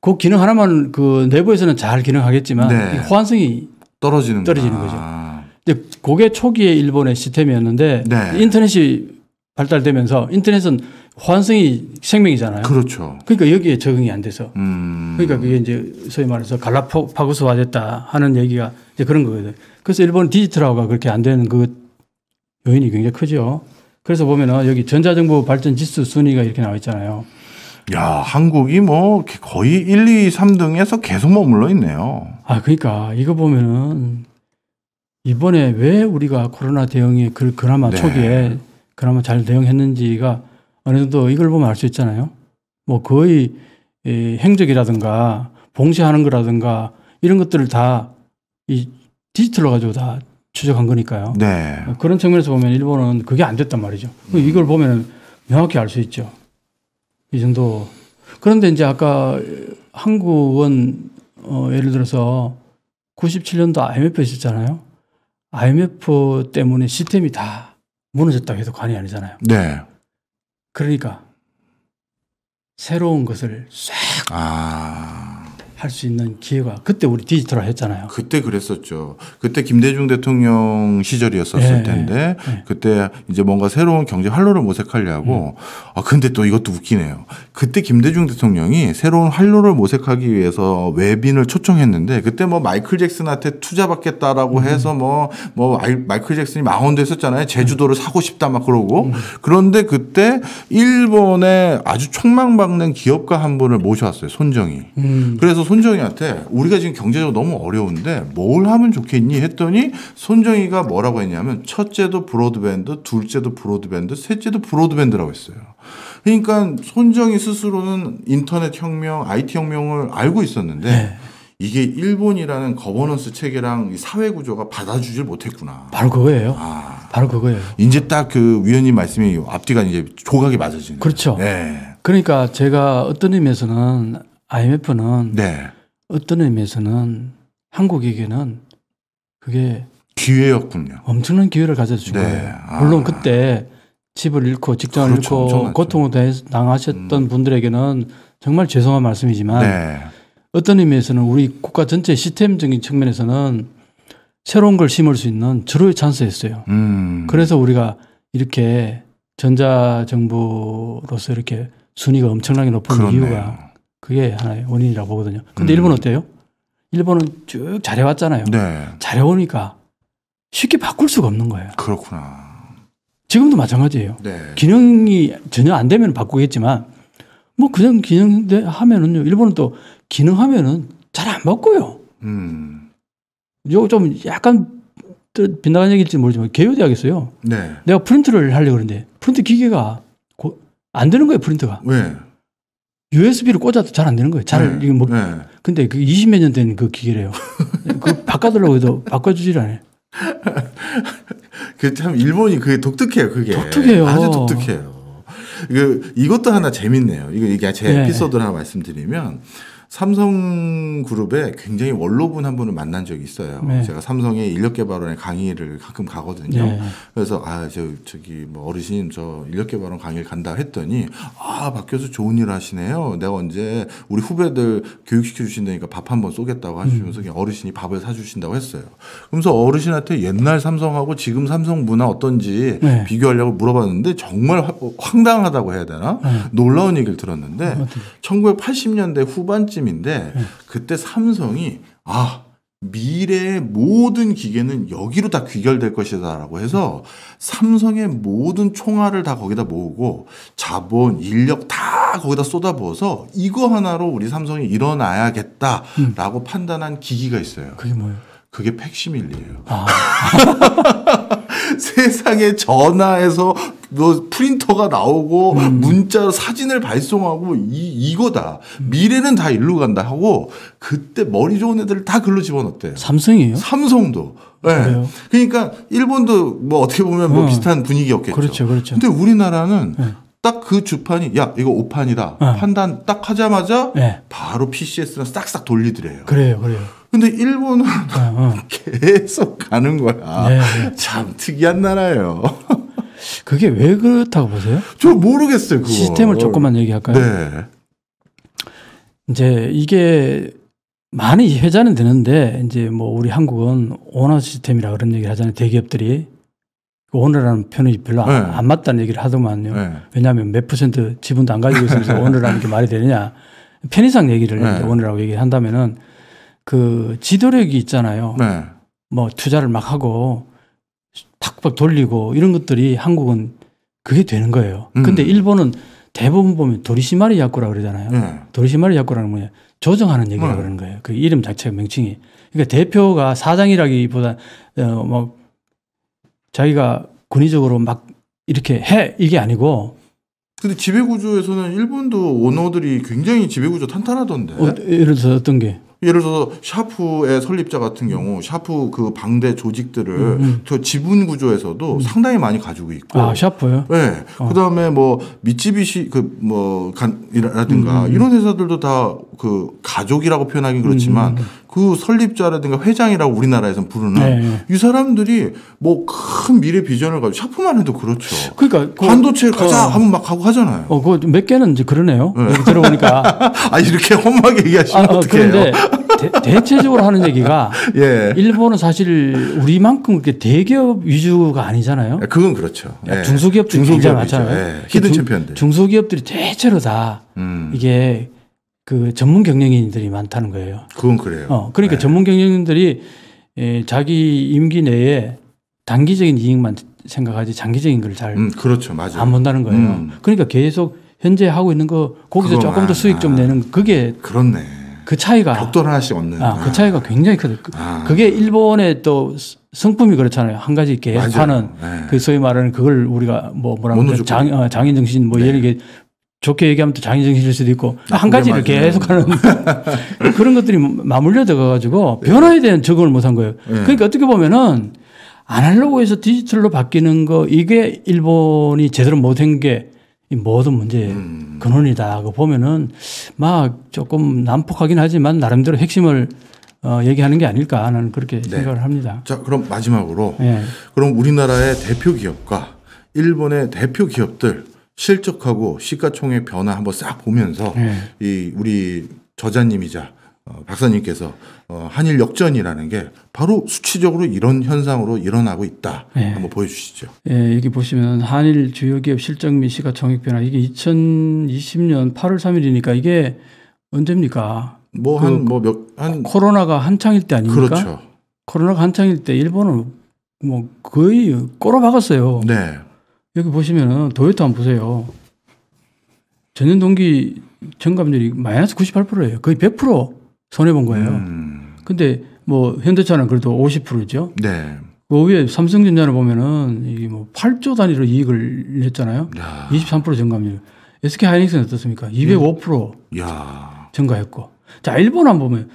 그 기능 하나만 그 내부에서는 잘 기능하겠지만 네. 호환성이 떨어지는 떨어지는 거죠. 근데 아. 그게 초기에 일본의 시스템이었는데 네. 인터넷이 발달되면서 인터넷은 호환성이 생명이잖아요. 그렇죠. 그러니까 여기에 적응이 안 돼서 음. 그러니까 그게 이제 소위 말해서 갈라파고스화 됐다 하는 얘기가 이제 그런 거거든요. 그래서 일본 디지털화가 그렇게 안 되는 그 요인이 굉장히 크죠. 그래서 보면은 여기 전자정보 발전 지수 순위가 이렇게 나와 있잖아요. 야, 한국이 뭐 거의 1, 2, 3등에서 계속 머물러 있네요. 아, 그러니까 이거 보면은 이번에 왜 우리가 코로나 대응에 그, 그나마 네. 초기에 그나마 잘 대응했는지가 어느 정도 이걸 보면 알 수 있잖아요. 뭐 거의 이 행적이라든가 봉쇄하는 거라든가 이런 것들을 다이 디지털로 가지고 다 추적한 거니까요. 네. 그런 측면에서 보면 일본은 그게 안 됐단 말이죠. 이걸 보면 명확히 알 수 있죠. 이 정도. 그런데 이제 아까 한국은 어, 예를 들어서 97년도 IMF 있었잖아요. IMF 때문에 시스템이 다 무너졌다고 해도 관이 아니잖아요. 네. 그러니까 새로운 것을 싹 아. 할수 있는 기회가 그때 우리 디지털화 했잖아요. 그때 그랬었죠. 그때 김대중 대통령 시절이었었을 예, 예. 텐데 예. 그때 이제 뭔가 새로운 경제 활로를 모색하려고 예. 아 근데 또 이것도 웃기네요. 그때 김대중 대통령이 새로운 활로를 모색하기 위해서 외빈을 초청했는데 그때 뭐 마이클 잭슨한테 투자 받겠다라고 음. 해서 뭐뭐 뭐, 뭐 마이클 잭슨이 망원도 했었잖아요. 제주도를 음. 사고 싶다 막 그러고 음. 그런데 그때 일본의 아주 촉망받는 기업가 한 분을 모셔왔어요. 손정이. 음. 그래서 손정이한테 우리가 지금 경제적으로 너무 어려운데 뭘 하면 좋겠니 했더니 손정이가 뭐라고 했냐면 첫째도 브로드밴드, 둘째도 브로드밴드, 셋째도 브로드밴드라고 했어요. 그러니까 손정이 스스로는 인터넷 혁명, IT 혁명을 알고 있었는데 네. 이게 일본이라는 거버넌스 체계랑 사회 구조가 받아주질 못했구나. 바로 그거예요. 아, 바로 그거예요. 이제 딱 그 위원님 말씀이 앞뒤가 이제 조각이 맞아지는. 그렇죠. 네. 그러니까 제가 어떤 의미에서는 IMF는 네. 어떤 의미에서는 한국에게는 그게 기회였군요. 엄청난 기회를 가져준 네. 거예요. 아. 물론 아. 그때 집을 잃고 직장을 그렇죠. 잃고 고통났대해통을 당하셨던 음. 분들에게는 정말 죄송한 말씀이지만 네. 어떤 의미에서는 우리 국가 전체 시스템적인 측면에서는 새로운 걸 심을 수 있는 절호의 찬스였어요. 음. 그래서 우리가 이렇게 전자정부로서 이렇게 순위가 엄청나게 높은 그렇네요. 이유가 그게 하나의 원인이라고 보거든요. 근데 음. 일본 어때요? 일본은 쭉 잘해왔잖아요. 네. 잘해오니까 쉽게 바꿀 수가 없는 거예요. 그렇구나. 지금도 마찬가지예요. 네. 기능이 전혀 안 되면 바꾸겠지만 뭐 그냥 기능 하면은요. 일본은 또 기능하면은 잘안 바꿔요. 음. 요거 좀 약간 빗나간 얘기일지 모르지만 개요대학에서요. 네. 내가 프린트를 하려고 그러는데 프린트 기계가 안 되는 거예요, 프린트가. 왜? USB를 꽂아도 잘 안 되는 거예요. 잘, 네. 이거 뭐, 네. 근데 그 20 몇 년 된 그 기계래요. (laughs) 그 바꿔달라고 해도 바꿔주질 않아요. (laughs) 그 참 일본이 그게 독특해요, 그게. 독특해요. 아주 독특해요. 그 이것도 하나 재밌네요. 이거 이게 제 네. 에피소드 하나 말씀드리면 삼성그룹에 굉장히 원로분 한 분을 만난 적이 있어요. 네. 제가 삼성의 인력개발원에 강의를 가끔 가거든요. 네. 그래서 아, 저, 저기 뭐 어르신 저 인력개발원 강의를 간다 했더니 아, 바뀌어서 좋은 일 하시네요. 내가 언제 우리 후배들 교육시켜 주신다니까 밥 한 번 쏘겠다고 하시면서 음. 어르신이 밥을 사주신다고 했어요. 그러면서 어르신한테 옛날 삼성하고 지금 삼성 문화 어떤지 네. 비교하려고 물어봤는데 정말 황당하다고 해야 되나? 네. 놀라운 얘기를 들었는데 1980년대 후반쯤 때쯤인데 그때 삼성이 아 미래의 모든 기계는 여기로 다 귀결될 것이다라고 해서 삼성의 모든 총알을 다 거기다 모으고 자본, 인력 다 거기다 쏟아부어서 이거 하나로 우리 삼성이 일어나야겠다라고 음. 판단한 기기가 있어요. 그게 뭐예요? 그게 팩시밀리예요. 아. (laughs) 세상에 전화에서 뭐 프린터가 나오고 음. 문자 사진을 발송하고 이 이거다. 미래는 다 일로 간다 하고 그때 머리 좋은 애들다 글로 집어넣대요. 삼성이에요? 삼성도. 예. 네. 그러니까 일본도 뭐 어떻게 보면 뭐 어. 비슷한 분위기였겠죠. 그렇죠, 그렇죠. 근데 우리나라는 네. 예. 딱그 주판이 야 이거 오판이다 어. 판단 딱 하자마자 네. 바로 PCS랑 싹싹 돌리드래요 그래요, 그래요. 근데 일본은 어, 어. 계속 가는 거야. 네. 참 특이한 나라예요. (laughs) 그게 왜 그렇다고 보세요? 저 모르겠어요. 그걸. 시스템을 조금만 얘기할까요? 네. 이제 이게 많이 회자는 되는데 이제 뭐 우리 한국은 오너 시스템이라 그런 얘기를 하잖아요. 대기업들이 그 오너라는 표현이 별로 네. 안, 맞다는 얘기를 하더만요. 네. 왜냐하면 몇 퍼센트 지분도 안 가지고 있으면서 (laughs) 오너라는 게 말이 되느냐. 편의상 얘기를 네. 오너라고 얘기한다면은 그 지도력이 있잖아요. 네. 뭐 투자를 막 하고 팍팍 돌리고 이런 것들이 한국은 그게 되는 거예요. 음. 근데 일본은 대부분 보면 도리시마리 야쿠라 그러잖아요. 네. 도리시마리 야쿠라는 뭐냐 조정하는 얘기라 네. 그러는 거예요. 그 이름 자체가 명칭이. 그러니까 대표가 사장이라기보다 어뭐 자기가 군의적으로 막 이렇게 해 이게 아니고. 근데 지배구조에서는 일본도 원어들이 굉장히 지배구조 탄탄하던데. 어, 예를 들어서 어떤 게? 예를 들어서 샤프의 설립자 같은 경우 샤프 그 방대 조직들을 음. 음. 그 지분 구조에서도 음. 상당히 많이 가지고 있고. 아, 샤프요? 네. 어. 뭐 그 다음에 뭐 미쯔비시 그뭐 간이라든가 음, 음, 음. 이런 회사들도 다 그 가족이라고 표현하긴 그렇지만 그 설립자라든가 회장이라고 우리나라에서 부르는 네. 이 사람들이 뭐 큰 미래 비전을 가지고 샤프만 해도 그렇죠. 그러니까 그, 반도체 어. 가자 어, 하면 막 하고 하잖아요. 어, 그몇 개는 이제 그러네요. 네. 들어보니까. (laughs) 아 이렇게 험하게 얘기하시면 아, 어, 어떡해요. 그런데 대, 체적으로 하는 얘기가 (laughs) 예. 일본은 사실 우리만큼 그렇게 대기업 위주가 아니잖아요. 예, 그건 그렇죠. 예. 중소기업들이 중소기업 굉장히 많잖아요. 예. 히든 그 중, 챔피언들. 중소기업들이 대체로 다 음. 이게 그 전문 경영인들이 많다는 거예요. 그건 그래요. 어, 그러니까 네. 전문 경영인들이 에, 자기 임기 내에 단기적인 이익만 생각하지 장기적인 걸 잘안 음, 그렇죠. 본다는 거예요. 음. 그러니까 계속 현재 하고 있는 거 거기서 조금 더 수익 좀 내는 그게 그렇네. 그 차이가 벽돌 하나씩 얻는 아, 아. 그 아. 차이가 굉장히 크다. 그, 아. 그게 일본의 또 성품이 그렇잖아요. 한 가지 계획하는 네. 그 소위 말하는 그걸 우리가 뭐 뭐라 그러죠. 어, 장인 정신 뭐 네. 이런 게 좋게 얘기하면 또 장애정신일 수도 있고 아, 한 가지를 계속하는 (laughs) 그런 것들이 맞물려 들어가지고 변화에 예. 대한 적응을 못 한 거예요. 예. 그러니까 어떻게 보면은 아날로그에서 디지털로 바뀌는 거 이게 일본이 제대로 못 한 게 모든 문제의 음. 근원이다. 그 보면은 막 조금 난폭하긴 하지만 나름대로 핵심을 어, 얘기하는 게 아닐까 하는 그렇게 네. 생각을 합니다. 자, 그럼 마지막으로 네. 그럼 우리나라의 대표 기업과 일본의 대표 기업들 실적하고 시가총액 변화 한번 싹 보면서 네. 이 우리 저자님이자 어, 박사님께서 어, 한일 역전이라는 게 바로 수치적으로 이런 현상으로 일어나고 있다. 네. 한번 보여주시죠. 네, 여기 보시면 한일 주요 기업 실적 및 시가총액 변화 이게 2020년 8월 3일이니까 이게 언제입니까? 뭐한 그 뭐몇 한 코로나가 한창일 때 아닙니까? 그렇죠. 코로나가 한창일 때 일본은 뭐 거의 꼬로 박았어요. 네. 여기 보시면은 도요타 한번 보세요. 전년 동기 증감률이 마이너스 98%예요. 거의 100% 손해 본 거예요. 음. 근데 뭐 현대차는 그래도 50%죠. 네. 그 위에 삼성전자를 보면은 이게 뭐 8조 단위로 이익을 냈잖아요. 야. 23% 증감률. SK 하이닉스는 어떻습니까? 205% 예. 야. 증가했고. 자, 일본 한번 보면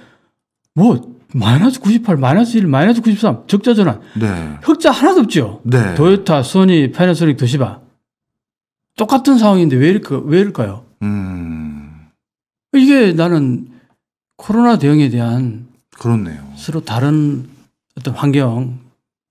뭐 마이너스 98, 마이너스 1, 마이너스 93 적자 전환. 네. 흑자 하나도 없죠. 네. 도요타, 소니, 파나소닉, 도시바 똑같은 상황인데 왜 이럴까? 왜 이럴까요? 음. 이게 나는 코로나 대응에 대한 그렇네요. 서로 다른 어떤 환경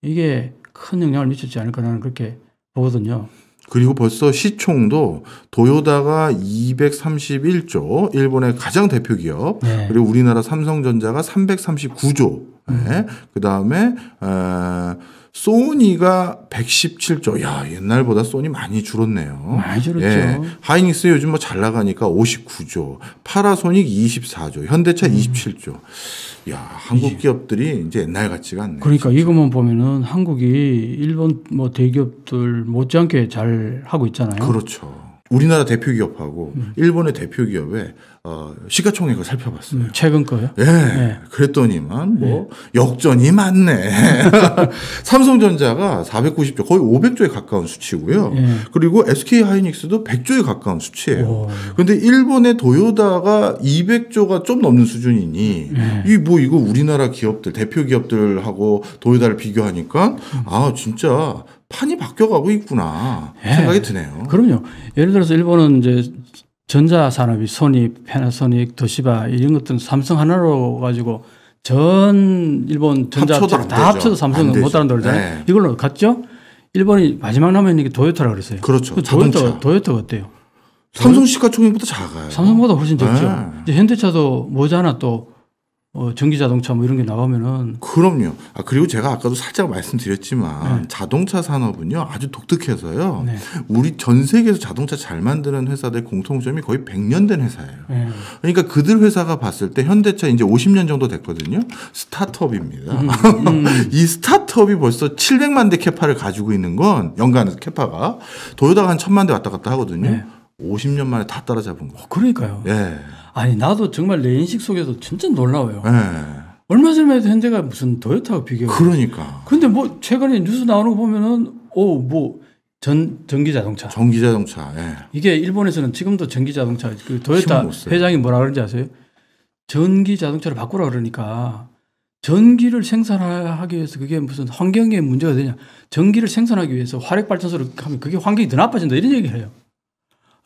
이게 큰 영향을 미쳤지 않을까나는 그렇게 보거든요. 그리고 벌써 시총도 도요다가 231조, 일본의 가장 대표 기업, 네. 그리고 우리나라 삼성전자가 339조, 네. 음. 그 다음에, 에, 소니가 117조. 야, 옛날보다 소니 많이 줄었네요. 많이 줄었죠. 예. 하이닉스 요즘 뭐 잘 나가니까 59조. 파라소닉 24조. 현대차 음. 27조. 야, 한국 기업들이 이제 옛날 같지가 않네. 그러니까 진짜. 이것만 보면은 한국이 일본 뭐 대기업들 못지않게 잘 하고 있잖아요. 그렇죠. 우리나라 대표 기업하고 음. 일본의 대표 기업에 어, 시가총액을 살펴봤어요. 음, 최근 거요? 예. 네. 그랬더니만 뭐 네. 역전이 많네. (laughs) 삼성전자가 490조 거의 500조에 가까운 수치고요. 네. 그리고 SK 하이닉스도 100조에 가까운 수치예요. 그런데 일본의 도요다가 200조가 좀 넘는 수준이니 네. 이뭐 이거 우리나라 기업들 대표 기업들하고 도요다를 비교하니까 음. 아 진짜 판이 바뀌어가고 있구나 네. 생각이 드네요. 그럼요. 예를 들어서 일본은 이제 전자산업이 소니, 페나소닉, 도시바 이런 것들은 삼성 하나로 가지고 전 일본 전자 다 합쳐도 삼성은 못하는 돌잖아요. 네. 이걸로 갔죠. 일본이 마지막 남은 게 도요타라 그랬어요. 그렇죠. 그 도요타 도요타가 어때요? 삼성 시가총액보다 작아요. 삼성보다 훨씬 적죠 네. 현대차도 모자나 또 어, 전기 자동차 뭐 이런 게 나오면은 그럼요. 아 그리고 제가 아까도 살짝 말씀드렸지만 네. 자동차 산업은요 아주 독특해서요. 네. 우리 전 세계에서 자동차 잘 만드는 회사들 공통점이 거의 100년 된 회사예요. 네. 그러니까 그들 회사가 봤을 때 현대차 이제 50년 정도 됐거든요. 스타트업입니다. 음, (laughs) 음. 이 스타트업이 벌써 700만 대 캐파를 가지고 있는 건 연간 캐파가 도요다가 한 1000만 대 왔다 갔다 하거든요. 50년 만에 다 따라잡은 거예 어, 그러니까요. 예. 아니 나도 정말 내 인식 속에서 진짜 놀라워요. 네. 얼마 전만 해도 현대가 무슨 도요타하고 비교. 그러니까. 런데뭐 최근에 뉴스 나오는 거 보면은 오 뭐 전 전기 자동차. 전기 자동차. 예. 이게 일본에서는 지금도 전기 자동차 그 도요타 회장이 뭐라 그러는지 아세요? 전기 자동차를 바꾸라 그러니까 전기를 생산하기 위해서 그게 무슨 환경에 문제가 되냐? 전기를 생산하기 위해서 화력 발전소를 하면 그게 환경이 더 나빠진다 이런 얘기를 해요.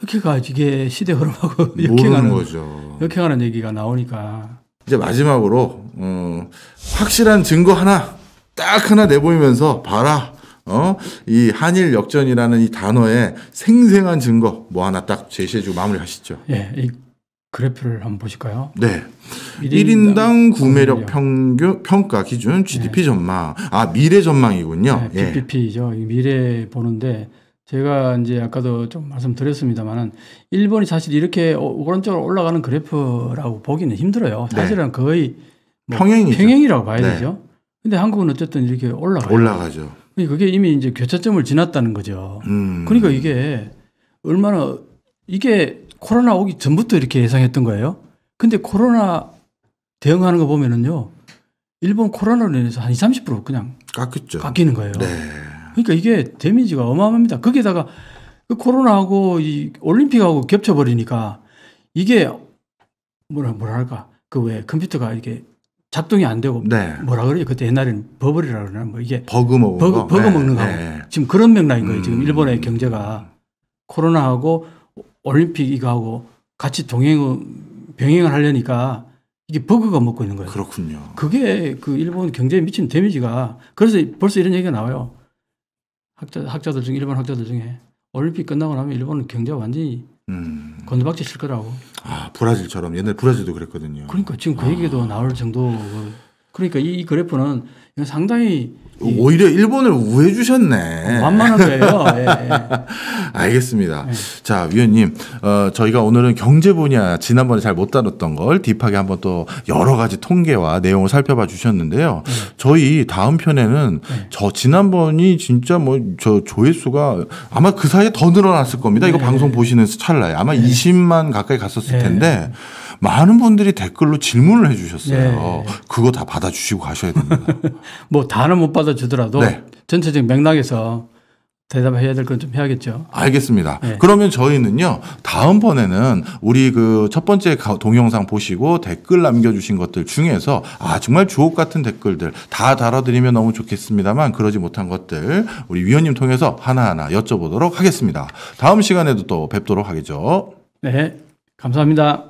이렇게 가 이게 시대 흐름하고 역행하는 거죠. 역행하는 얘기가 나오니까 이제 마지막으로 어, 확실한 증거 하나 딱 하나 내보이면서 봐라. 어? 이 한일 역전이라는 이 단어에 생생한 증거 뭐 하나 딱 제시해주고 마무리하시죠. 예, 이 그래프를 한번 보실까요? 네. 1인당, 1인당 구매력 평균, 평가 기준 네. GDP 예. 전망. 아, 미래 전망이군요. 예, 네, BPP죠. 미래 보는데 제가 이제 아까도 좀 말씀드렸습니다만은 일본이 사실 이렇게 오른쪽으로 올라가는 그래프라고 보기는 힘들어요. 네. 사실은 네. 거의 뭐 평행이죠. 평행이라고 봐야 네. 되죠. 근데 한국은 어쨌든 이렇게 올라가요. 올라가죠. 그게 이미 이제 교차점을 지났다는 거죠. 음. 그러니까 이게 얼마나 이게 코로나 오기 전부터 이렇게 예상했던 거예요. 근데 코로나 대응하는 거 보면은요. 일본 코로나로 인해서 한 20, 30% 그냥 깎였죠. 깎이는 거예요. 네. 그러니까 이게 데미지가 어마어마합니다. 거기에다가 그 코로나하고 이 올림픽하고 겹쳐버리니까 이게 뭐라 뭐랄까 그 왜 컴퓨터가 이게 작동이 안 되고 네. 뭐라 그래요 그때 옛날에는 버블이라 그러나 뭐 이게 버그 먹는 버그, 버그 네. 먹는 거하고 네, 네. 지금 그런 맥락인 거예요 지금 음. 일본의 경제가 코로나하고 올림픽 이거하고 같이 동행 병행을 하려니까 이게 버그가 먹고 있는 거예요. 그렇군요. 그게 그 일본 경제에 미친 데미지가 그래서 벌써 이런 얘기가 나와요. 학자, 학자들 중 일본 학자들 중에 올림픽 끝나고 나면 일본은 경제 완전히 음. 건드박질 칠 거라고. 아 브라질처럼 옛날 브라질도 그랬거든요. 그러니까 지금 그 얘기도 아. 나올 정도. 그러니까 이, 이 그래프는 상당히 오히려 일본을 우회 주셨네. 만만한 거예요. (laughs) 예, 예. 알겠습니다. 예. 자, 위원님, 어, 저희가 오늘은 경제 분야 지난번에 잘 못 다뤘던 걸 딥하게 한번 또 여러 가지 통계와 내용을 살펴봐 주셨는데요. 예. 저희 다음 편에는 예. 저 지난번이 진짜 뭐 저 조회수가 아마 그 사이에 더 늘어났을 겁니다. 이거 예. 방송 보시는 찰나에 아마 20만 가까이 갔었을 텐데. 많은 분들이 댓글로 질문을 해주셨어요. 네. 그거 다 받아주시고 가셔야 됩니다. (laughs) 뭐 다는 못 받아주더라도 네. 전체적인 맥락에서 대답해야 될 건 좀 해야겠죠. 알겠습니다. 네. 그러면 저희는요, 다음번에는 우리 그 첫 번째 동영상 보시고 댓글 남겨주신 것들 중에서 아, 정말 주옥 같은 댓글들 다 달아드리면 너무 좋겠습니다만 그러지 못한 것들 우리 위원님 통해서 하나하나 여쭤보도록 하겠습니다. 다음 시간에도 또 뵙도록 하겠죠. 네. 감사합니다.